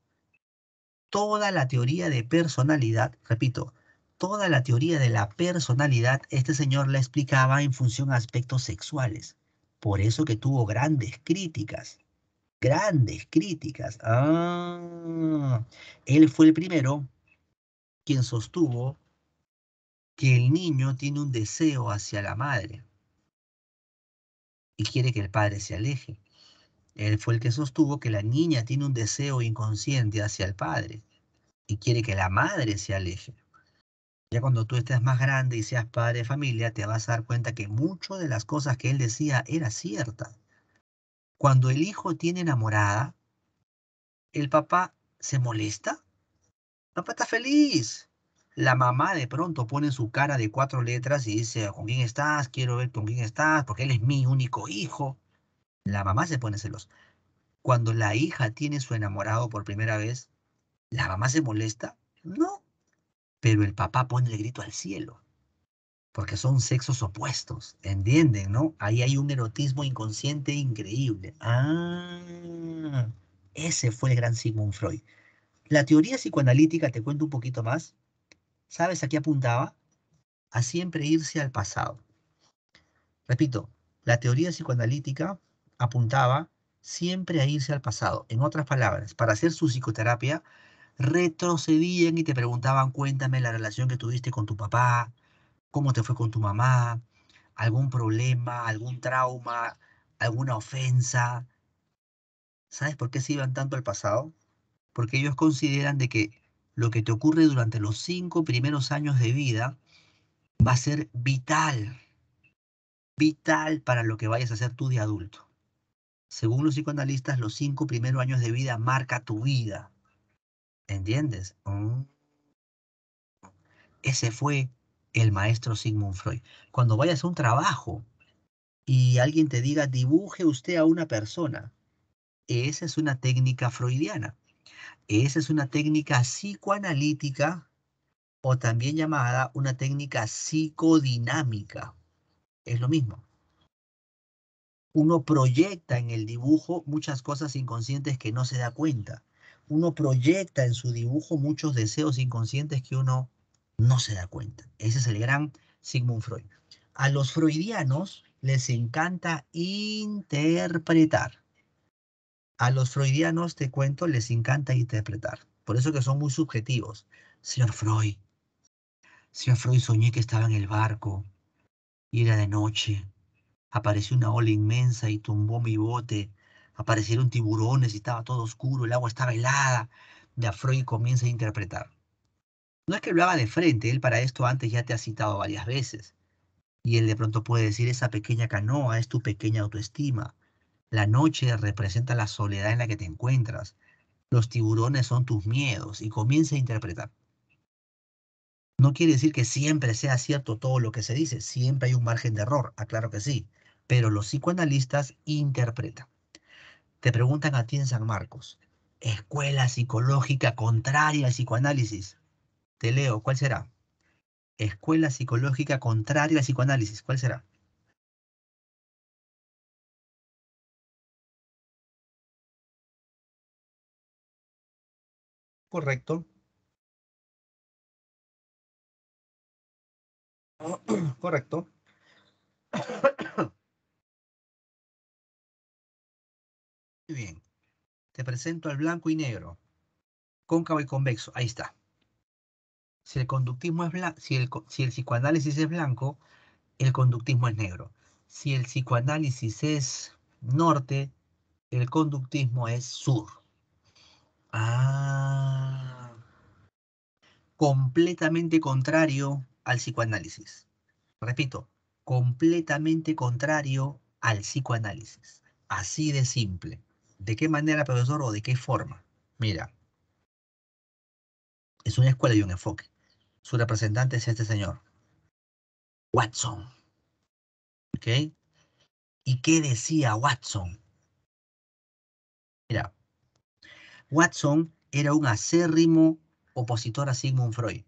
Toda la teoría de personalidad, repito, toda la teoría de la personalidad este señor la explicaba en función a aspectos sexuales. Por eso que tuvo grandes críticas. Grandes críticas. Ah, él fue el primero quien sostuvo que el niño tiene un deseo hacia la madre y quiere que el padre se aleje. Él fue el que sostuvo que la niña tiene un deseo inconsciente hacia el padre y quiere que la madre se aleje. Ya cuando tú estés más grande y seas padre de familia, te vas a dar cuenta que muchas de las cosas que él decía era cierta. Cuando el hijo tiene enamorada, el papá se molesta. El papá está feliz. La mamá de pronto pone su cara de cuatro letras y dice, ¿con quién estás? Quiero ver con quién estás, porque él es mi único hijo. La mamá se pone celosa. Cuando la hija tiene su enamorado por primera vez, ¿la mamá se molesta? No, pero el papá pone el grito al cielo, porque son sexos opuestos, ¿entienden? ¿No? Ahí hay un erotismo inconsciente increíble. Ah, ese fue el gran Sigmund Freud. La teoría psicoanalítica, te cuento un poquito más, ¿sabes a qué apuntaba? A siempre irse al pasado. Repito, la teoría psicoanalítica apuntaba siempre a irse al pasado. En otras palabras, para hacer su psicoterapia, retrocedían y te preguntaban, cuéntame la relación que tuviste con tu papá, cómo te fue con tu mamá, algún problema, algún trauma, alguna ofensa. ¿Sabes por qué se iban tanto al pasado? Porque ellos consideran de que lo que te ocurre durante los cinco primeros años de vida va a ser vital, vital para lo que vayas a ser tú de adulto. Según los psicoanalistas, los cinco primeros años de vida marca tu vida, ¿Entiendes? Mm. Ese fue el maestro Sigmund Freud. Cuando vayas a un trabajo y alguien te diga, dibuje usted a una persona, esa es una técnica freudiana. Esa es una técnica psicoanalítica o también llamada una técnica psicodinámica. Es lo mismo. Uno proyecta en el dibujo muchas cosas inconscientes que no se da cuenta uno proyecta en su dibujo muchos deseos inconscientes que uno no se da cuenta. Ese es el gran Sigmund Freud. A los freudianos les encanta interpretar. A los freudianos, te cuento, les encanta interpretar. Por eso que son muy subjetivos. Señor Freud, señor Freud soñé que estaba en el barco y era de noche. Apareció una ola inmensa y tumbó mi bote aparecieron tiburones y estaba todo oscuro, el agua estaba helada. Ya Freud comienza a interpretar. No es que hablaba de frente, él para esto antes ya te ha citado varias veces. Y él de pronto puede decir, esa pequeña canoa es tu pequeña autoestima. La noche representa la soledad en la que te encuentras. Los tiburones son tus miedos y comienza a interpretar. No quiere decir que siempre sea cierto todo lo que se dice, siempre hay un margen de error, aclaro que sí, pero los psicoanalistas interpretan. Te preguntan a ti en San Marcos, escuela psicológica contraria al psicoanálisis.
Te leo, ¿cuál será? Escuela psicológica contraria al psicoanálisis, ¿cuál será? Correcto. [coughs] Correcto. [coughs] Muy bien. Te presento al blanco y negro. Cóncavo y convexo. Ahí está.
Si el conductismo es si el, si el psicoanálisis es blanco, el conductismo es negro. Si el psicoanálisis es norte, el conductismo es sur. Ah. Completamente contrario al psicoanálisis. Repito, completamente contrario al psicoanálisis. Así de simple. ¿De qué manera, profesor, o de qué forma? Mira, es una escuela y un
enfoque. Su representante es este señor, Watson. ¿Ok? ¿Y qué decía Watson?
Mira, Watson era un acérrimo opositor a Sigmund Freud.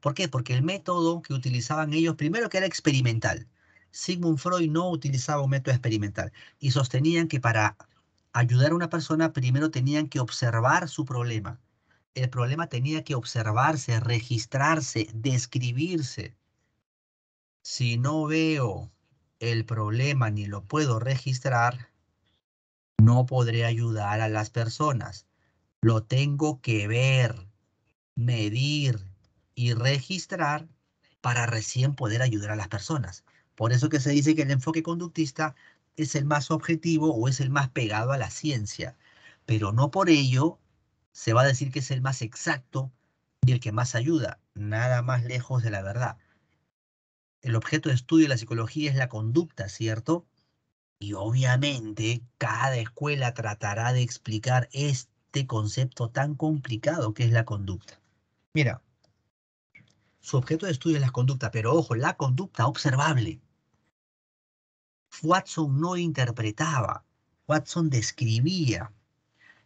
¿Por qué? Porque el método que utilizaban ellos, primero que era experimental. Sigmund Freud no utilizaba un método experimental y sostenían que para ayudar a una persona, primero tenían que observar su problema. El problema tenía que observarse, registrarse, describirse. Si no veo el problema ni lo puedo registrar, no podré ayudar a las personas. Lo tengo que ver, medir y registrar para recién poder ayudar a las personas. Por eso que se dice que el enfoque conductista es el más objetivo o es el más pegado a la ciencia, pero no por ello se va a decir que es el más exacto y el que más ayuda, nada más lejos de la verdad. El objeto de estudio de la psicología es la conducta, ¿cierto? Y obviamente cada escuela tratará de explicar este concepto tan complicado que es la conducta. Mira, su objeto de estudio es la conducta, pero ojo, la conducta observable. Watson no interpretaba, Watson describía.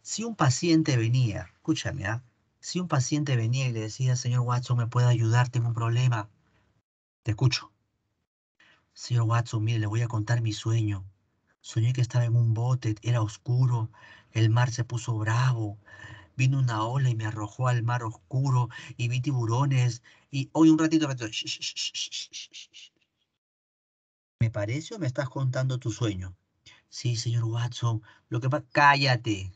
Si un paciente venía, escúchame, si un paciente venía y le decía, señor Watson, ¿me puede ayudar? Tengo un problema. Te escucho. Señor Watson, mire, le voy a contar mi sueño. Soñé que estaba en un bote, era oscuro, el mar se puso bravo, vino una ola y me arrojó al mar oscuro y vi tiburones y hoy un ratito, ¿Me parece o me estás contando tu sueño? Sí, señor Watson. Lo que pasa, cállate.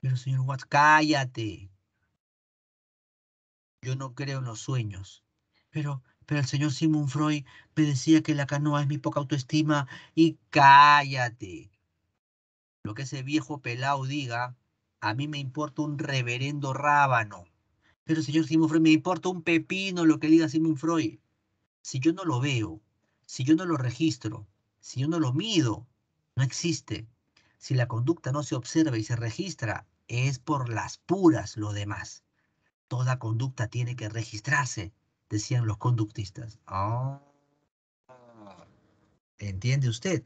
Pero, señor Watson, cállate. Yo no creo en los sueños. Pero, pero el señor Simon Freud me decía que la canoa es mi poca autoestima y cállate. Lo que ese viejo pelao diga, a mí me importa un reverendo rábano. Pero señor Simon Freud, me importa un pepino lo que diga Simon Freud. Si yo no lo veo, si yo no lo registro, si yo no lo mido, no existe. Si la conducta no se observa y se registra, es por las puras lo demás. Toda conducta tiene que registrarse, decían los conductistas. Ah, ¿Entiende usted?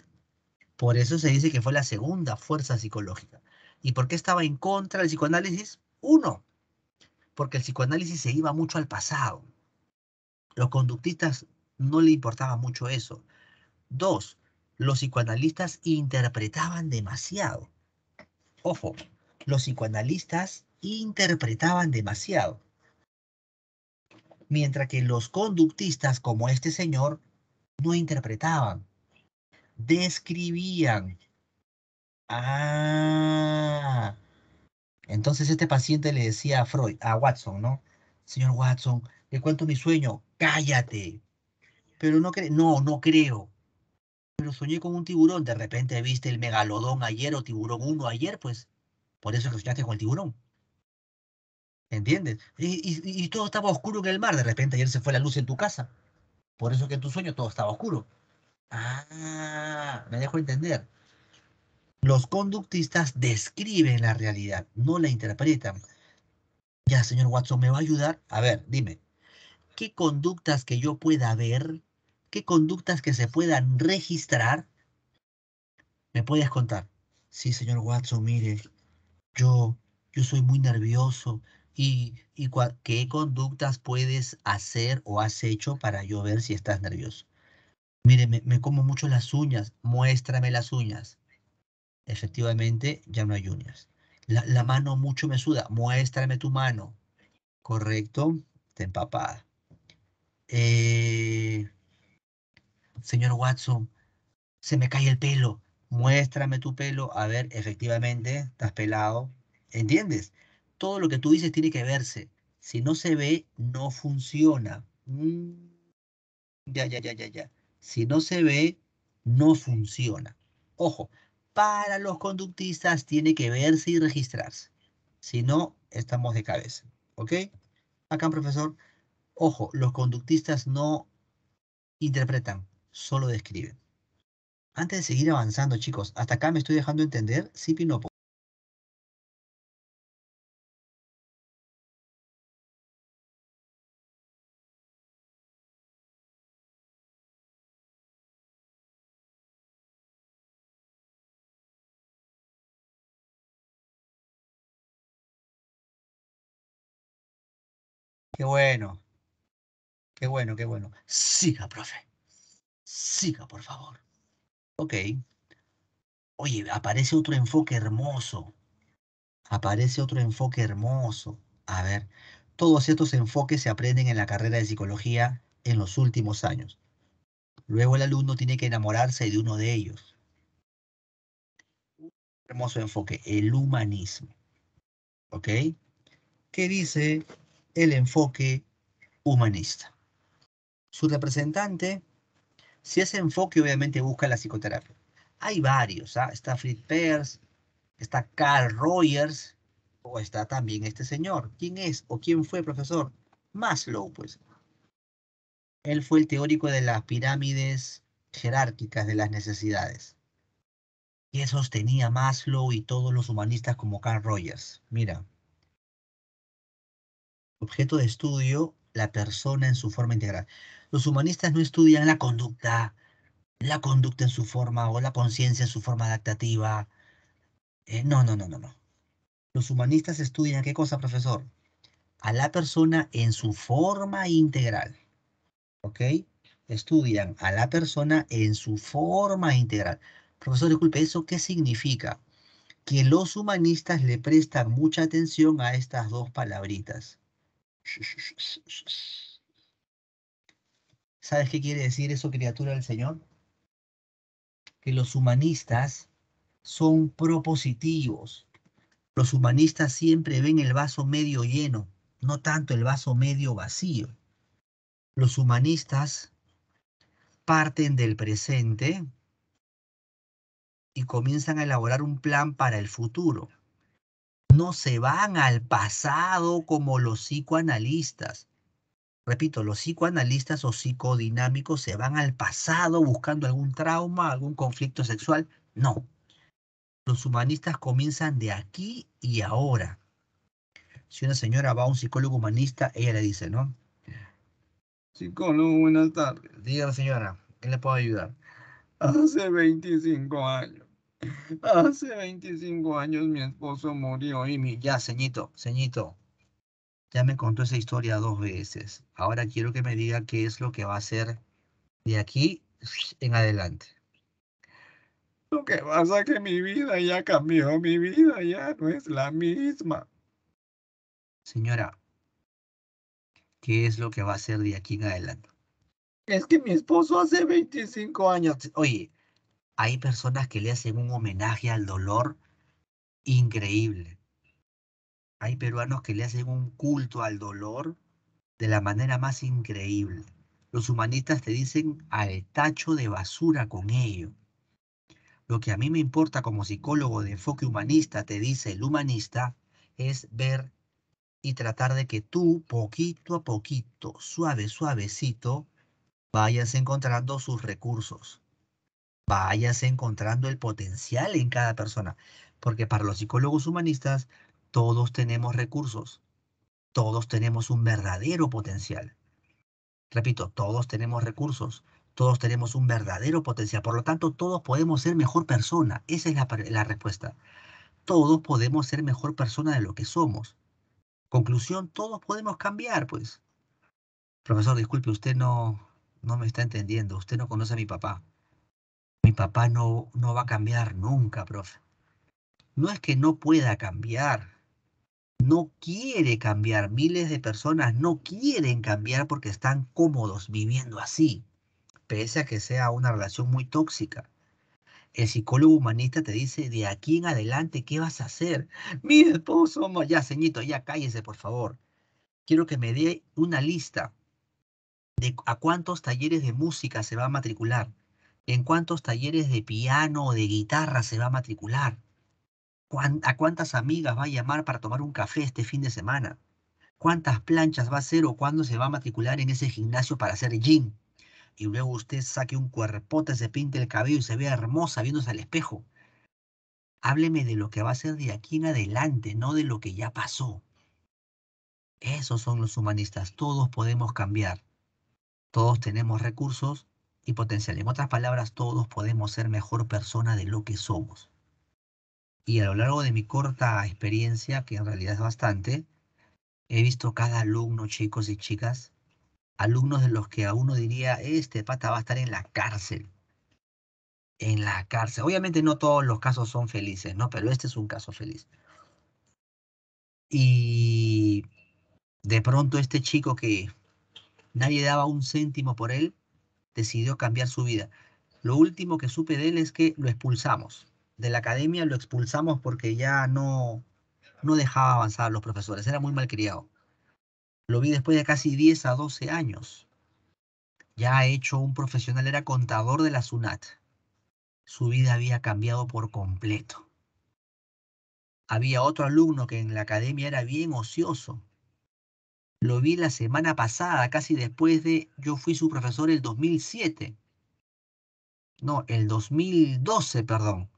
Por eso se dice que fue la segunda fuerza psicológica. ¿Y por qué estaba en contra del psicoanálisis? Uno, porque el psicoanálisis se iba mucho al pasado. Los conductistas no le importaba mucho eso. Dos, los psicoanalistas interpretaban demasiado. Ojo, los psicoanalistas interpretaban demasiado. Mientras que los conductistas como este señor no interpretaban, describían. Ah. Entonces este paciente le decía a Freud, a Watson, ¿no? Señor Watson, le cuento mi sueño, cállate, pero no creo, no, no creo. Pero soñé con un tiburón, de repente viste el megalodón ayer o tiburón uno ayer, pues por eso es que soñaste con el tiburón. ¿Entiendes? Y, todo estaba oscuro en el mar, de repente ayer se fue la luz en tu casa. Por eso es que en tu sueño todo estaba oscuro. Ah, me dejo entender. Los conductistas describen la realidad, no la interpretan. Ya, señor Watson, ¿me va a ayudar? A ver, dime, ¿qué conductas que yo pueda ver ¿Qué conductas que se puedan registrar? ¿Me puedes contar? Sí, señor Watson, mire, yo, yo soy muy nervioso. ¿Y, qué conductas puedes hacer o has hecho para yo ver si estás nervioso? Mire, me, como mucho las uñas. Muéstrame las uñas. Efectivamente, ya no hay uñas. La, la, mano mucho me suda. Muéstrame tu mano. Correcto. Te empapada. Eh, señor Watson, se me cae el pelo, muéstrame tu pelo, a ver, efectivamente, estás pelado, ¿entiendes? Todo lo que tú dices tiene que verse, si no se ve, no funciona. Mm. Ya, ya, ya, ya, ya. Si no se ve, no funciona. Ojo, para los conductistas tiene que verse y registrarse. Si no, estamos de cabeza. ¿Ok? Acá, profesor, ojo, los conductistas no interpretan
solo describe. Antes de seguir avanzando, chicos, hasta acá me estoy dejando entender, si Pinopo. Qué bueno. Qué bueno, qué bueno. Siga, profe.
Siga, por favor. Ok. Oye, aparece otro enfoque hermoso. Aparece otro enfoque hermoso. A ver, todos estos enfoques se aprenden en la carrera de psicología en los últimos años. Luego el alumno tiene que enamorarse de uno de ellos. hermoso enfoque, el humanismo. ¿Ok? ¿Qué dice el enfoque humanista? Su representante si ese enfoque obviamente busca la psicoterapia. Hay varios, ¿ah? está Fritz Peirce, está Carl Rogers, o está también este señor. ¿Quién es o quién fue profesor? Maslow, pues. Él fue el teórico de las pirámides jerárquicas de las necesidades. Y sostenía Maslow y todos los humanistas como Carl Rogers. Mira. Objeto de estudio, la persona en su forma integral. Los humanistas no estudian la conducta, la conducta en su forma o la conciencia en su forma adaptativa. no, no, no, no, no. Los humanistas estudian qué cosa, profesor? A la persona en su forma integral. ¿Ok? Estudian a la persona en su forma integral. Profesor, disculpe, ¿eso qué significa? Que los humanistas le prestan mucha atención a estas dos palabritas. ¿Sabes qué quiere decir eso, criatura del Señor? Que los humanistas son propositivos. Los humanistas siempre ven el vaso medio lleno, no tanto el vaso medio vacío. Los humanistas parten del presente y comienzan a elaborar un plan para el futuro. No se van al pasado como los psicoanalistas. Repito, los psicoanalistas o psicodinámicos se van al pasado buscando algún trauma, algún conflicto sexual. No. Los humanistas comienzan de aquí y ahora. Si una señora va a un psicólogo humanista, ella le dice, ¿no? Psicólogo, buenas tardes. Diga, señora, ¿qué le puedo ayudar? Hace 25 años. Hace 25 años mi esposo murió y mi... Ya, ceñito, ceñito. Ya me contó esa historia dos veces. Ahora quiero que me diga qué es lo que va a hacer de aquí en adelante. Lo que pasa es que mi vida ya cambió, mi vida ya no es la misma. Señora, ¿qué es lo que va a hacer de aquí en adelante? Es que mi esposo hace 25 años. Oye, hay personas que le hacen un homenaje al dolor increíble hay peruanos que le hacen un culto al dolor de la manera más increíble. Los humanistas te dicen al tacho de basura con ello. Lo que a mí me importa como psicólogo de enfoque humanista, te dice el humanista, es ver y tratar de que tú, poquito a poquito, suave, suavecito, vayas encontrando sus recursos, vayas encontrando el potencial en cada persona. Porque para los psicólogos humanistas, todos tenemos recursos, todos tenemos un verdadero potencial. Repito, todos tenemos recursos, todos tenemos un verdadero potencial, por lo tanto todos podemos ser mejor persona, esa es la, respuesta. Todos podemos ser mejor persona de lo que somos. Conclusión, todos podemos cambiar, pues. Profesor, disculpe, usted no, no me está entendiendo, usted no conoce a mi papá. Mi papá no, no va a cambiar nunca, profe. No es que no pueda cambiar, no quiere cambiar. Miles de personas no quieren cambiar porque están cómodos viviendo así, pese a que sea una relación muy tóxica. El psicólogo humanista te dice de aquí en adelante qué vas a hacer. Mi esposo, ya ceñito, ya cállese por favor. Quiero que me dé una lista de a cuántos talleres de música se va a matricular, en cuántos talleres de piano o de guitarra se va a matricular ¿A cuántas amigas va a llamar para tomar un café este fin de semana? ¿Cuántas planchas va a hacer o cuándo se va a matricular en ese gimnasio para hacer gym? Y luego usted saque un cuerpote, se pinte el cabello y se vea hermosa viéndose al espejo. Hábleme de lo que va a ser de aquí en adelante, no de lo que ya pasó. Esos son los humanistas. Todos podemos cambiar. Todos tenemos recursos y potencial. En otras palabras, todos podemos ser mejor persona de lo que somos. Y a lo largo de mi corta experiencia, que en realidad es bastante, he visto cada alumno, chicos y chicas, alumnos de los que a uno diría, este pata va a estar en la cárcel. En la cárcel. Obviamente no todos los casos son felices, ¿no? Pero este es un caso feliz. Y de pronto este chico que nadie daba un céntimo por él, decidió cambiar su vida. Lo último que supe de él es que lo expulsamos de la academia lo expulsamos porque ya no, no dejaba avanzar a los profesores, era muy malcriado. Lo vi después de casi 10 a 12 años. Ya hecho un profesional, era contador de la SUNAT. Su vida había cambiado por completo. Había otro alumno que en la academia era bien ocioso. Lo vi la semana pasada, casi después de... Yo fui su profesor el 2007. No, el 2012, perdón.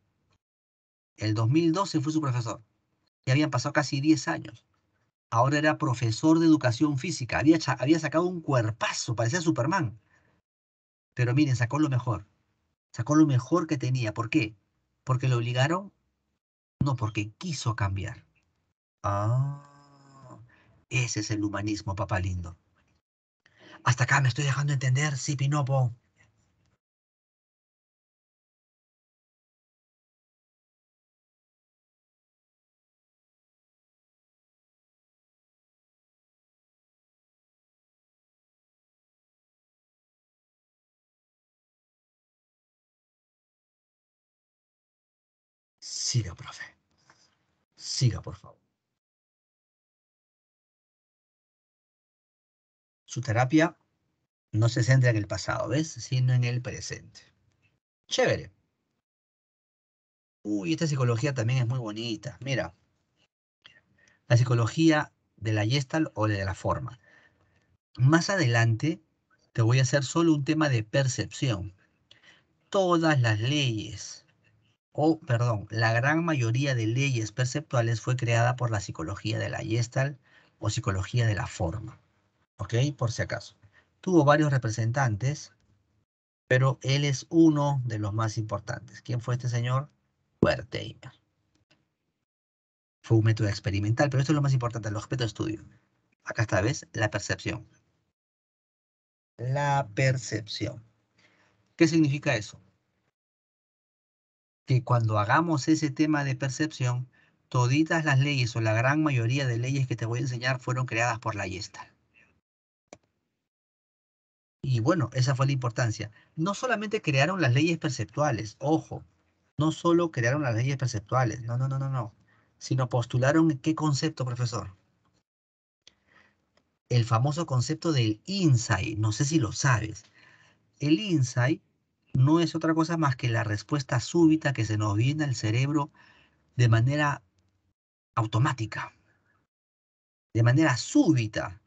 El 2012 fue su profesor. Ya habían pasado casi 10 años. Ahora era profesor de educación física. Había, había sacado un cuerpazo, parecía Superman. Pero miren, sacó lo mejor. Sacó lo mejor que tenía. ¿Por qué? ¿Porque lo obligaron? No, porque quiso cambiar. Ah, ese es el humanismo,
papá lindo. Hasta acá me estoy dejando entender, sí, Siga, profe. Siga, por favor. Su terapia no se centra en el pasado, ¿ves? Sino en el
presente. Chévere. Uy, esta psicología también es muy bonita. Mira, la psicología de la gestal o de la forma. Más adelante te voy a hacer solo un tema de percepción. Todas las leyes, o perdón, la gran mayoría de leyes perceptuales fue creada por la psicología de la Gestalt o psicología de la forma. ¿Ok? Por si acaso. Tuvo varios representantes, pero él es uno de los más importantes. ¿Quién fue este señor? Wertheimer. Fue un método experimental, pero esto es lo más importante, el objeto de estudio. Acá está, vez La percepción. La percepción. ¿Qué significa eso? cuando hagamos ese tema de percepción, toditas las leyes o la gran mayoría de leyes que te voy a enseñar fueron creadas por la yesta. Y bueno, esa fue la importancia. No solamente crearon las leyes perceptuales, ojo, no solo crearon las leyes perceptuales, no, no, no, no, no, sino postularon qué concepto, profesor. El famoso concepto del insight, no sé si lo sabes. El insight no es otra cosa más que la respuesta súbita que se nos viene al cerebro de manera automática, de manera súbita,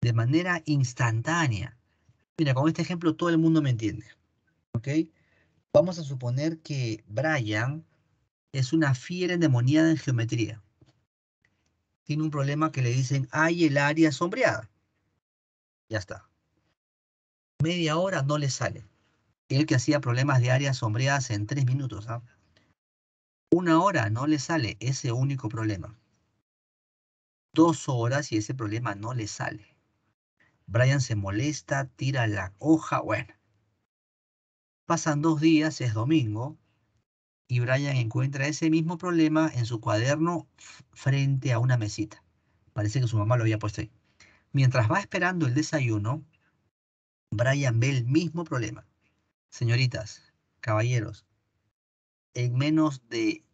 de manera instantánea. Mira, con este ejemplo todo el mundo me entiende. ¿Ok? Vamos a suponer que Brian es una fiera endemoniada en geometría. Tiene un problema que le dicen, hay el área sombreada. Ya está. Media hora no le sale. Él que hacía problemas de áreas sombreadas en tres minutos. ¿ah? Una hora no le sale ese único problema. Dos horas y ese problema no le sale. Brian se molesta, tira la hoja, bueno. Pasan dos días, es domingo, y Brian encuentra ese mismo problema en su cuaderno frente a una mesita. Parece que su mamá lo había puesto ahí. Mientras va esperando el desayuno, Brian ve el mismo problema. Señoritas, caballeros, en menos de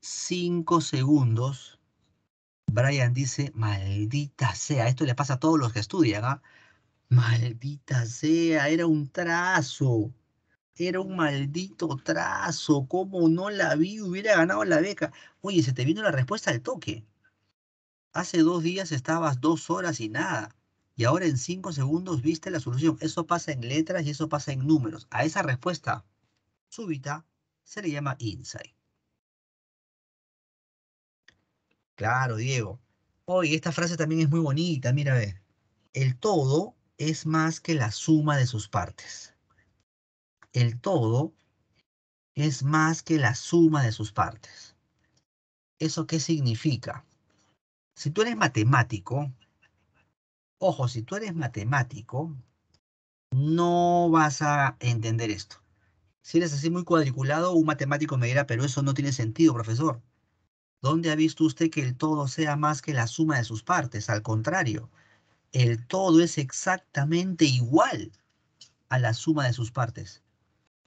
cinco segundos, Brian dice, maldita sea, esto le pasa a todos los que estudian, ¿ah? Maldita sea, era un trazo. Era un maldito trazo. ¿Cómo no la vi? Hubiera ganado la beca. Oye, se te vino la respuesta del toque. Hace dos días estabas dos horas y nada y ahora en cinco segundos viste la solución. Eso pasa en letras y eso pasa en números. A esa respuesta súbita se le llama insight. Claro, Diego. hoy esta frase también es muy bonita, mira, ver. El todo es más que la suma de sus partes. El todo es más que la suma de sus partes. ¿Eso qué significa? Si tú eres matemático, ojo, si tú eres matemático, no vas a entender esto. Si eres así muy cuadriculado, un matemático me dirá, pero eso no tiene sentido, profesor. ¿Dónde ha visto usted que el todo sea más que la suma de sus partes? Al contrario, el todo es exactamente igual a la suma de sus partes.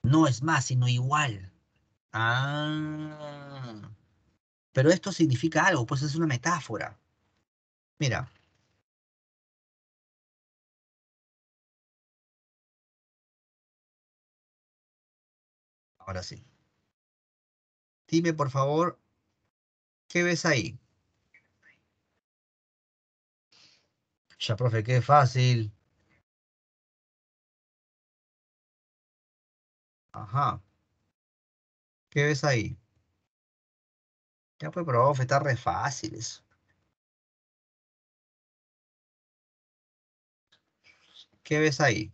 No es más, sino igual. Ah.
Pero esto significa algo, pues es una metáfora. Mira, ahora sí. Dime, por favor, ¿qué ves ahí? Ya, profe, qué fácil. Ajá. ¿Qué ves ahí? Ya, pues, profe, está re fácil eso. ¿Qué ves ahí?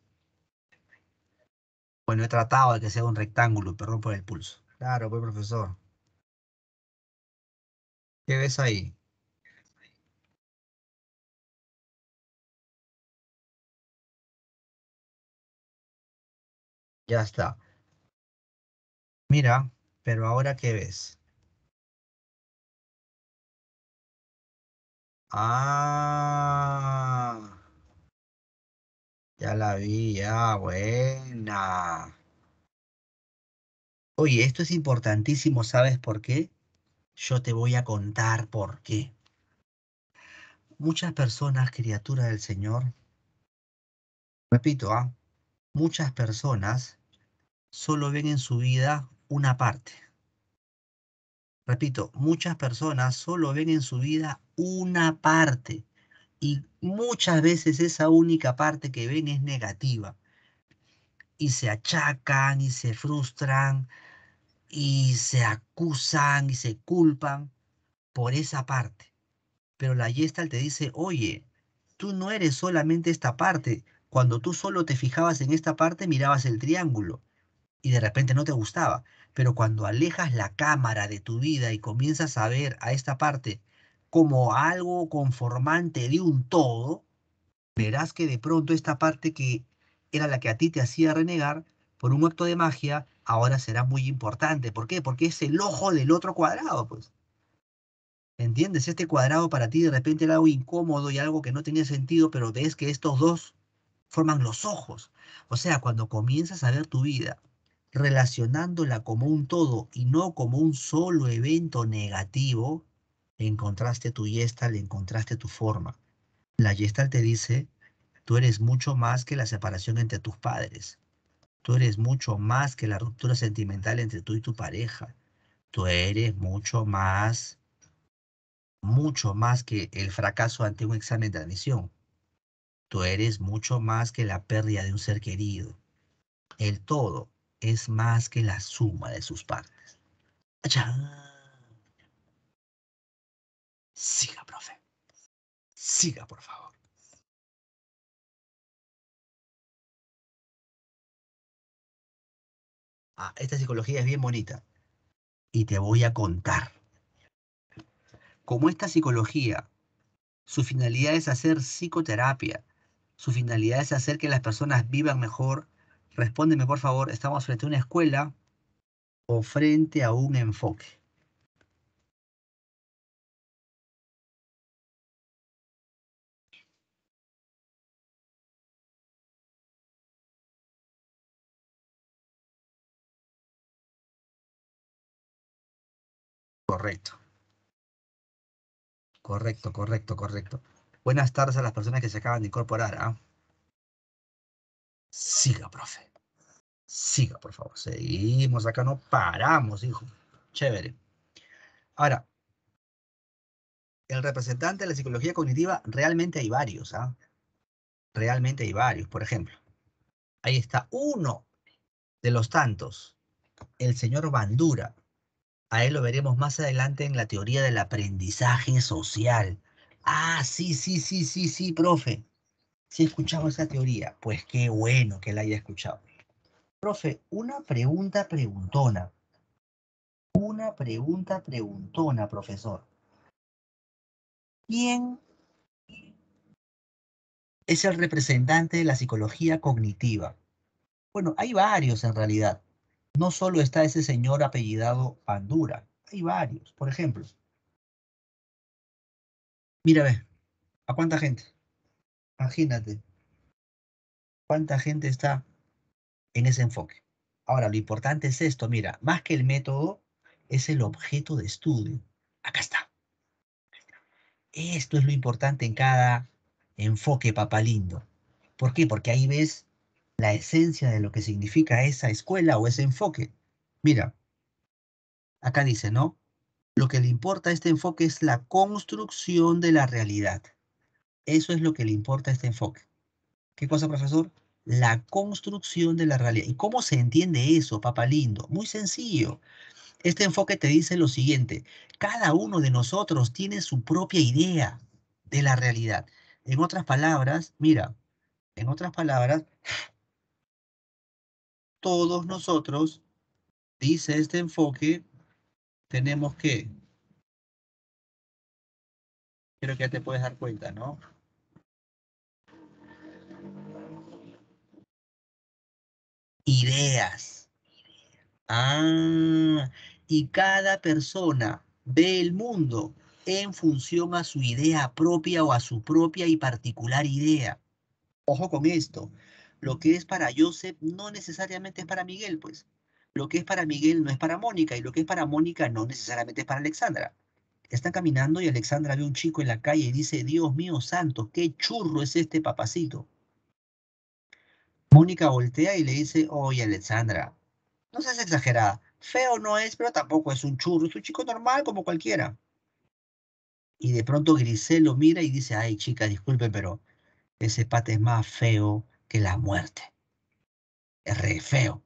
Bueno, he tratado de que sea un rectángulo, perdón por el pulso. Claro, pues profesor. ¿Qué ves ahí? Ya está. Mira, pero ahora ¿qué ves? Ah. Ya la vi, ah, buena.
Oye, esto es importantísimo, ¿sabes por qué? Yo te voy a contar por qué. Muchas personas, criatura del Señor, repito, ¿ah? muchas personas solo ven en su vida una parte. Repito, muchas personas solo ven en su vida una parte y muchas veces esa única parte que ven es negativa. Y se achacan y se frustran y se acusan y se culpan por esa parte. Pero la Yestal te dice, oye, tú no eres solamente esta parte. Cuando tú solo te fijabas en esta parte, mirabas el triángulo y de repente no te gustaba. Pero cuando alejas la cámara de tu vida y comienzas a ver a esta parte como algo conformante de un todo, verás que de pronto esta parte que era la que a ti te hacía renegar, por un acto de magia, ahora será muy importante. ¿Por qué? Porque es el ojo del otro cuadrado, pues. ¿Entiendes? Este cuadrado para ti de repente era algo incómodo y algo que no tenía sentido, pero ves que estos dos forman los ojos. O sea, cuando comienzas a ver tu vida relacionándola como un todo y no como un solo evento negativo, encontraste tu yestal, le encontraste tu forma. La yestal te dice, tú eres mucho más que la separación entre tus padres. Tú eres mucho más que la ruptura sentimental entre tú y tu pareja. Tú eres mucho más, mucho más que el fracaso ante un examen de admisión. Tú eres mucho más que la pérdida de un ser querido. El todo es más que la suma de sus partes.
Siga, profe. Siga, por favor. Ah, esta psicología es bien bonita. Y te voy a contar.
Como esta psicología, su finalidad es hacer psicoterapia, su finalidad es hacer que las personas vivan mejor, respóndeme por favor,
estamos frente a una escuela o frente a un enfoque. Correcto. Correcto, correcto, correcto. Buenas tardes a las personas que se
acaban de incorporar. ¿ah? Siga, profe. Siga, por favor. Seguimos acá, no paramos, hijo. Chévere. Ahora, el representante de la psicología cognitiva, realmente hay varios. ¿ah? Realmente hay varios. Por ejemplo, ahí está uno de los tantos, el señor Bandura. A él lo veremos más adelante en la teoría del aprendizaje social. Ah, sí, sí, sí, sí, sí, profe. si he escuchado esa teoría. Pues qué bueno que la haya escuchado. Profe, una pregunta preguntona. Una pregunta preguntona, profesor. ¿Quién es el representante de la psicología cognitiva? Bueno, hay varios en realidad no solo está ese señor apellidado Pandura, hay varios. Por ejemplo,
mira, ve, ¿a cuánta gente? Imagínate, ¿cuánta gente está en ese enfoque?
Ahora, lo importante es esto, mira, más que el método, es el objeto de estudio. Acá está. Esto es lo importante en cada enfoque, papalindo. ¿Por qué? Porque ahí ves la esencia de lo que significa esa escuela o ese enfoque. Mira, acá dice, ¿no? Lo que le importa a este enfoque es la construcción de la realidad. Eso es lo que le importa a este enfoque. ¿Qué cosa, profesor? La construcción de la realidad. ¿Y cómo se entiende eso, papá lindo? Muy sencillo. Este enfoque te dice lo siguiente. Cada uno de nosotros tiene su propia idea de la realidad. En otras palabras, mira, en otras palabras, todos
nosotros, dice este enfoque, tenemos que, creo que ya te puedes dar cuenta, ¿no? Ideas.
Ah, y cada persona ve el mundo en función a su idea propia o a su propia y particular idea. Ojo con esto lo que es para Joseph no necesariamente es para Miguel, pues. Lo que es para Miguel no es para Mónica y lo que es para Mónica no necesariamente es para Alexandra. Están caminando y Alexandra ve a un chico en la calle y dice, Dios mío santo, qué churro es este papacito. Mónica voltea y le dice, oye Alexandra, no seas exagerada, feo no es, pero tampoco es un churro, es un chico normal como cualquiera. Y de pronto Grisel lo mira y dice, ay chica, disculpe, pero ese pate es más feo la muerte. Es re feo.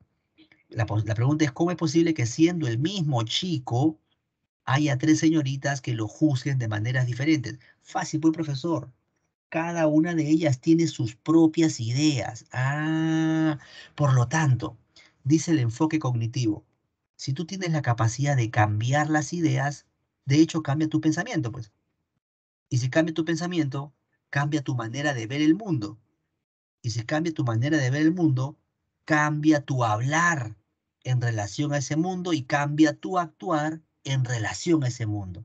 La, la, pregunta es, ¿cómo es posible que siendo el mismo chico haya tres señoritas que lo juzguen de maneras diferentes? Fácil, pues profesor. Cada una de ellas tiene sus propias ideas. Ah, por lo tanto, dice el enfoque cognitivo, si tú tienes la capacidad de cambiar las ideas, de hecho cambia tu pensamiento, pues. Y si cambia tu pensamiento, cambia tu manera de ver el mundo y si cambia tu manera de ver el mundo, cambia tu hablar en relación a ese mundo y cambia tu actuar en relación a ese mundo.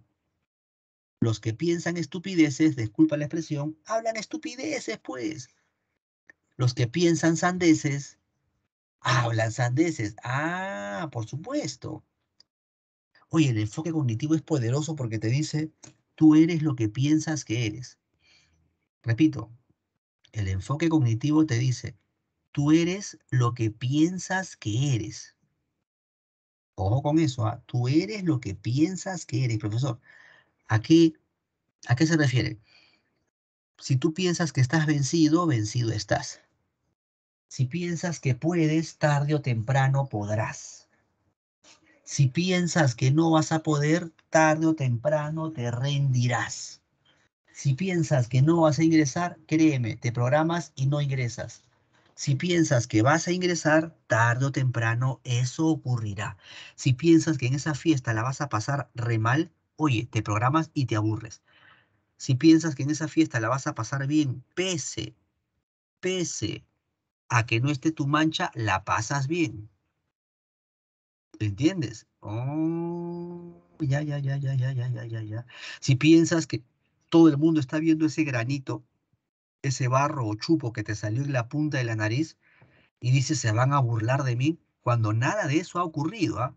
Los que piensan estupideces, disculpa la expresión, hablan estupideces, pues. Los que piensan sandeces, hablan sandeces. Ah, por supuesto. Oye, el enfoque cognitivo es poderoso porque te dice, tú eres lo que piensas que eres. Repito, el enfoque cognitivo te dice, tú eres lo que piensas que eres. Ojo con eso, ¿ah? tú eres lo que piensas que eres, profesor. ¿A qué se refiere? Si tú piensas que estás vencido, vencido estás. Si piensas que puedes, tarde o temprano podrás. Si piensas que no vas a poder, tarde o temprano te rendirás. Si piensas que no vas a ingresar, créeme, te programas y no ingresas. Si piensas que vas a ingresar, tarde o temprano eso ocurrirá. Si piensas que en esa fiesta la vas a pasar re mal, oye, te programas y te aburres. Si piensas que en esa fiesta la vas a pasar bien, pese, pese a que no esté tu mancha, la pasas bien. ¿Entiendes? Oh, ya, ya, ya, ya, ya, ya, ya, ya, ya. Si piensas que todo el mundo está viendo ese granito, ese barro o chupo que te salió en la punta de la nariz y dices, se van a burlar de mí cuando nada de eso ha ocurrido. ¿ah?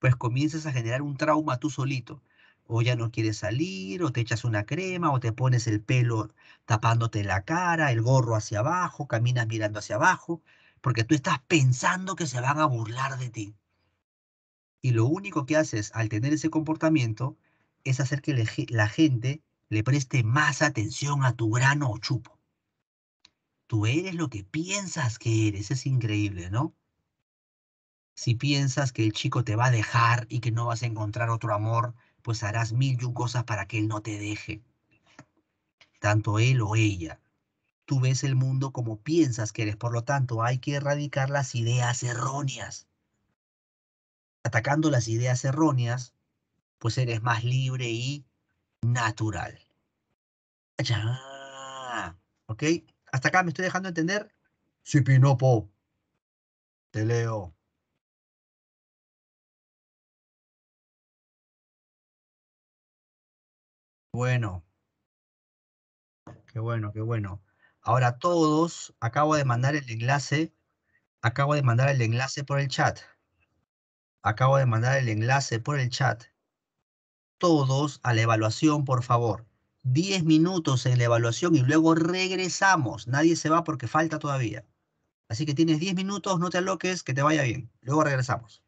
Pues comienzas a generar un trauma tú solito. O ya no quieres salir, o te echas una crema, o te pones el pelo tapándote la cara, el gorro hacia abajo, caminas mirando hacia abajo, porque tú estás pensando que se van a burlar de ti. Y lo único que haces al tener ese comportamiento es hacer que la gente le preste más atención a tu grano o chupo. Tú eres lo que piensas que eres, es increíble, ¿no? Si piensas que el chico te va a dejar y que no vas a encontrar otro amor, pues harás mil y cosas para que él no te deje. Tanto él o ella. Tú ves el mundo como piensas que eres, por lo tanto hay que erradicar las ideas erróneas. Atacando las ideas erróneas, pues eres más libre y natural.
¿Ok? Hasta acá me estoy dejando entender. Sí, Pinopo. Te leo. Bueno. Qué bueno, qué bueno.
Ahora todos, acabo de mandar el enlace. Acabo de mandar el enlace por el chat. Acabo de mandar el enlace por el chat todos a la evaluación, por favor. Diez minutos en la evaluación y luego regresamos. Nadie se va porque falta todavía. Así que tienes diez minutos, no te aloques, que te
vaya bien. Luego regresamos.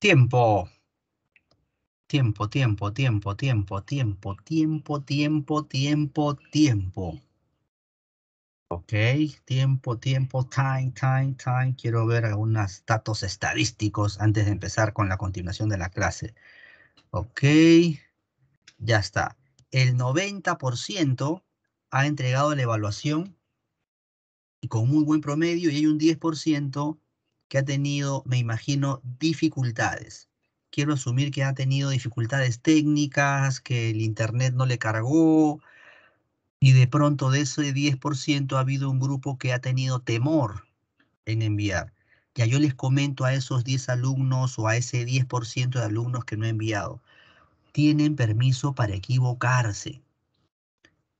Tiempo. Tiempo, tiempo, tiempo, tiempo, tiempo,
tiempo, tiempo, tiempo, tiempo. Ok, tiempo, tiempo, time, time, time. Quiero ver algunos datos estadísticos antes de empezar con la continuación de la clase. Ok, ya está. El 90% ha entregado la evaluación con muy buen promedio y hay un 10% que ha tenido, me imagino, dificultades. Quiero asumir que ha tenido dificultades técnicas, que el Internet no le cargó y de pronto de ese 10% ha habido un grupo que ha tenido temor en enviar. Ya yo les comento a esos 10 alumnos o a ese 10% de alumnos que no he enviado. Tienen permiso para equivocarse.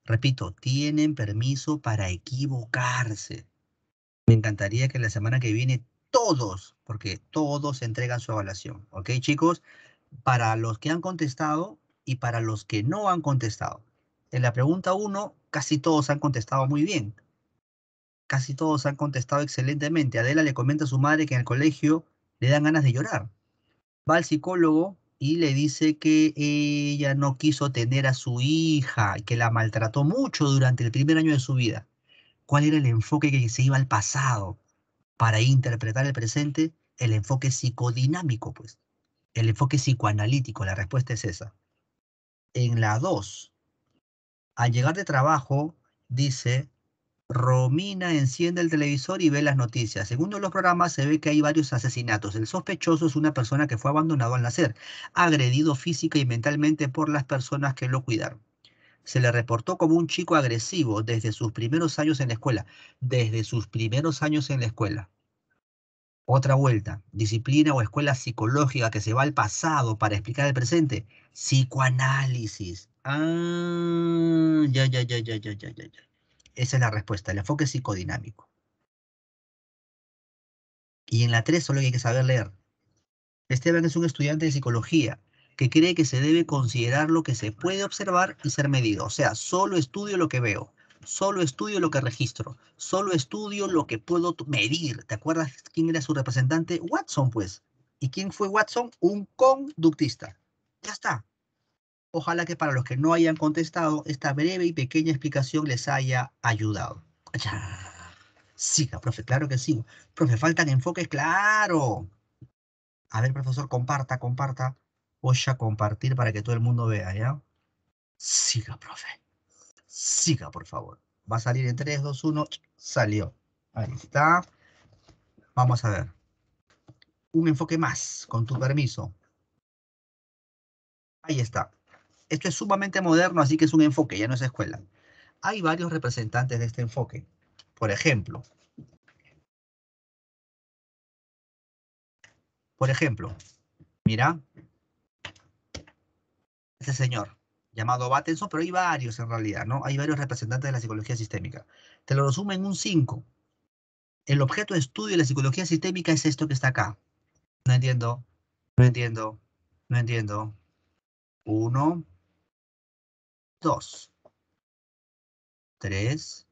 Repito, tienen permiso para equivocarse. Me encantaría que la semana que viene todos, porque todos entregan su evaluación, ¿ok chicos? Para los que han contestado y para los que no han contestado. En la pregunta 1, casi todos han contestado muy bien. Casi todos han contestado excelentemente. Adela le comenta a su madre que en el colegio le dan ganas de llorar. Va al psicólogo y le dice que ella no quiso tener a su hija, que la maltrató mucho durante el primer año de su vida. ¿Cuál era el enfoque que se iba al pasado? para interpretar el presente, el enfoque psicodinámico, pues, el enfoque psicoanalítico, la respuesta es esa. En la 2, al llegar de trabajo, dice, Romina enciende el televisor y ve las noticias. Según los programas se ve que hay varios asesinatos. El sospechoso es una persona que fue abandonado al nacer, agredido física y mentalmente por las personas que lo cuidaron se le reportó como un chico agresivo desde sus primeros años en la escuela. Desde sus primeros años en la escuela. Otra vuelta, disciplina o escuela psicológica que se va al pasado para explicar el presente. Psicoanálisis. Ah, ya, ya, ya, ya, ya, ya, ya. Esa es la respuesta, el enfoque psicodinámico. Y en la 3 solo hay que saber leer. Esteban es un estudiante de psicología que cree que se debe considerar lo que se puede observar y ser medido. O sea, solo estudio lo que veo, solo estudio lo que registro, solo estudio lo que puedo medir. ¿Te acuerdas quién era su representante? Watson, pues. ¿Y quién fue Watson? Un conductista. Ya está. Ojalá que para los que no hayan contestado, esta breve y pequeña explicación les haya ayudado. Siga, profe, claro que sí. Profe, faltan enfoques, claro. A ver, profesor, comparta, comparta. Voy a compartir para que todo el mundo vea, ¿ya? Siga, profe. Siga, por favor. Va a salir en 3, 2, 1. Salió. Ahí está. Vamos a ver. Un enfoque más, con tu permiso. Ahí está. Esto es sumamente moderno, así que es un enfoque, ya no es escuela. Hay varios representantes de este enfoque. Por
ejemplo, por ejemplo, mira, este señor llamado
Battenson, pero hay varios en realidad, ¿no? Hay varios representantes de la psicología sistémica. Te lo resumo en un 5. El objeto de estudio de la psicología sistémica es esto que está acá. No entiendo, no
entiendo, no entiendo. Uno, dos, tres,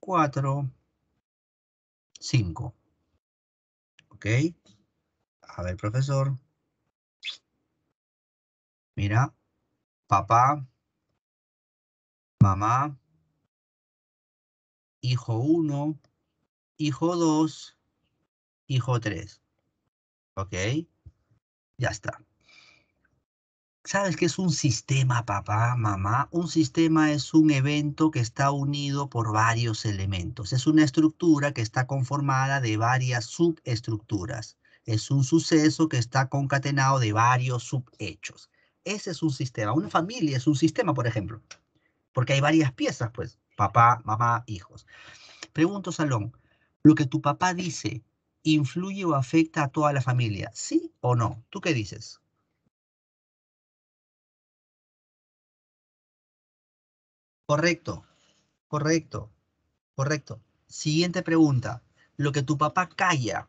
cuatro, cinco. ¿Ok? A ver, profesor. Mira, papá, mamá, hijo uno, hijo dos, hijo 3.
¿Ok? Ya está. ¿Sabes qué es un sistema, papá, mamá? Un sistema es un evento que está unido por varios elementos. Es una estructura que está conformada de varias subestructuras. Es un suceso que está concatenado de varios subhechos. Ese es un sistema. Una familia es un sistema, por ejemplo. Porque hay varias piezas, pues. Papá, mamá, hijos. Pregunto, Salón. ¿Lo que tu papá dice influye o afecta a toda la
familia? ¿Sí o no? ¿Tú qué dices? Correcto, correcto,
correcto. Siguiente pregunta. Lo que tu papá calla,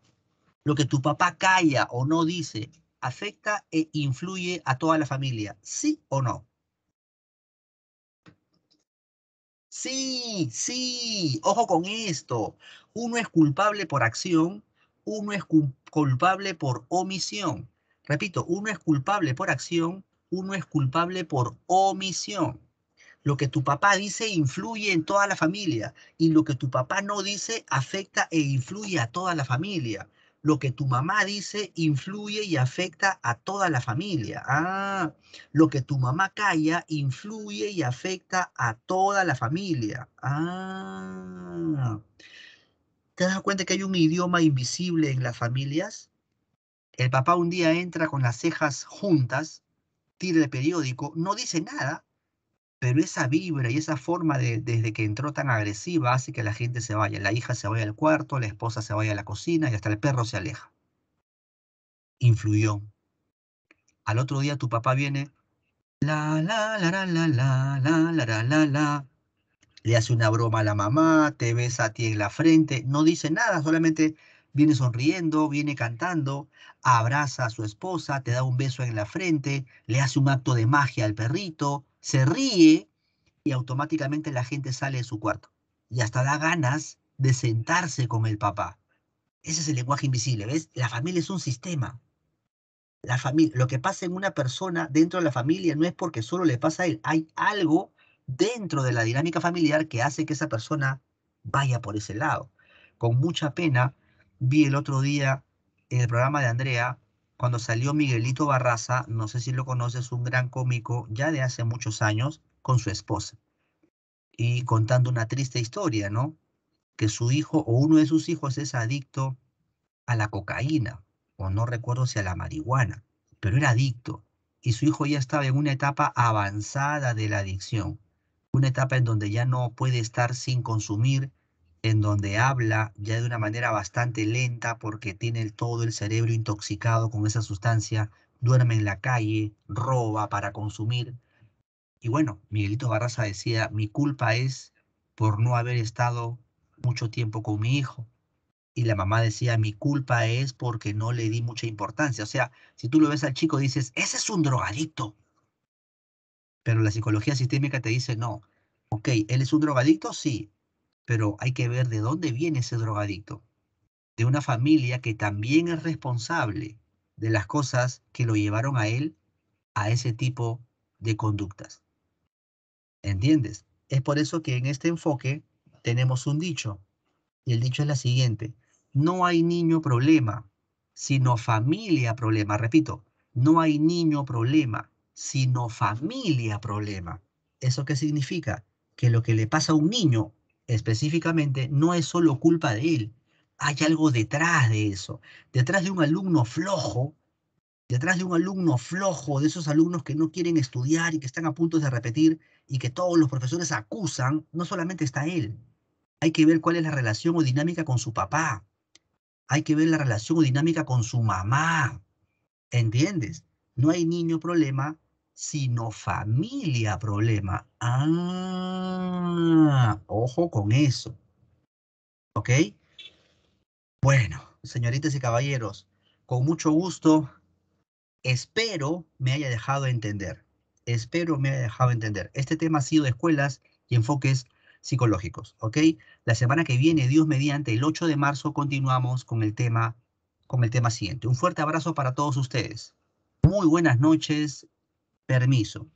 lo que tu papá calla o no dice, afecta e influye a toda la familia, ¿sí o no? Sí, sí, ojo con esto. Uno es culpable por acción, uno es culpable por omisión. Repito, uno es culpable por acción, uno es culpable por omisión. Lo que tu papá dice influye en toda la familia y lo que tu papá no dice afecta e influye a toda la familia lo que tu mamá dice influye y afecta a toda la familia. Ah, lo que tu mamá calla influye y afecta a toda la familia. Ah. ¿Te das cuenta que hay un idioma invisible en las familias? El papá un día entra con las cejas juntas, tira el periódico, no dice nada, pero esa vibra y esa forma desde que entró tan agresiva hace que la gente se vaya, la hija se vaya al cuarto, la esposa se vaya a la cocina y hasta el perro se aleja. Influyó. Al otro día tu papá viene, la, la, la, la, la, la, la, la, la, la, le hace una broma a la mamá, te besa a ti en la frente, no dice nada, solamente viene sonriendo, viene cantando, abraza a su esposa, te da un beso en la frente, le hace un acto de magia al perrito, se ríe y automáticamente la gente sale de su cuarto y hasta da ganas de sentarse con el papá. Ese es el lenguaje invisible, ¿ves? La familia es un sistema. La familia, lo que pasa en una persona dentro de la familia no es porque solo le pasa a él, hay algo dentro de la dinámica familiar que hace que esa persona vaya por ese lado. Con mucha pena vi el otro día en el programa de Andrea cuando salió Miguelito Barraza, no sé si lo conoces, un gran cómico ya de hace muchos años, con su esposa. Y contando una triste historia, ¿no? Que su hijo o uno de sus hijos es adicto a la cocaína, o no recuerdo si a la marihuana, pero era adicto. Y su hijo ya estaba en una etapa avanzada de la adicción, una etapa en donde ya no puede estar sin consumir en donde habla ya de una manera bastante lenta porque tiene todo el cerebro intoxicado con esa sustancia, duerme en la calle, roba para consumir. Y bueno, Miguelito Barraza decía, mi culpa es por no haber estado mucho tiempo con mi hijo. Y la mamá decía, mi culpa es porque no le di mucha importancia. O sea, si tú lo ves al chico, dices, ese es un drogadicto. Pero la psicología sistémica te dice, no, ok, él es un drogadicto, sí, pero hay que ver de dónde viene ese drogadicto. De una familia que también es responsable de las cosas que lo llevaron a él a ese tipo de conductas. ¿Entiendes? Es por eso que en este enfoque tenemos un dicho, y el dicho es la siguiente, no hay niño problema, sino familia problema. Repito, no hay niño problema, sino familia problema. ¿Eso qué significa? Que lo que le pasa a un niño específicamente no es solo culpa de él, hay algo detrás de eso, detrás de un alumno flojo, detrás de un alumno flojo, de esos alumnos que no quieren estudiar y que están a punto de repetir y que todos los profesores acusan, no solamente está él, hay que ver cuál es la relación o dinámica con su papá, hay que ver la relación o dinámica con su mamá, ¿entiendes? No hay niño problema sino familia problema. Ah, ojo con eso. ¿Ok? Bueno, señoritas y caballeros, con mucho gusto, espero me haya dejado entender. Espero me haya dejado entender. Este tema ha sido de escuelas y enfoques psicológicos, ¿ok? La semana que viene, Dios mediante, el 8 de marzo, continuamos con el tema, con el tema siguiente. Un fuerte
abrazo para todos ustedes. Muy buenas noches permiso.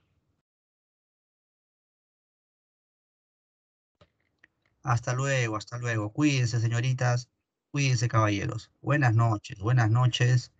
Hasta luego, hasta luego. Cuídense, señoritas. Cuídense, caballeros. Buenas noches, buenas noches.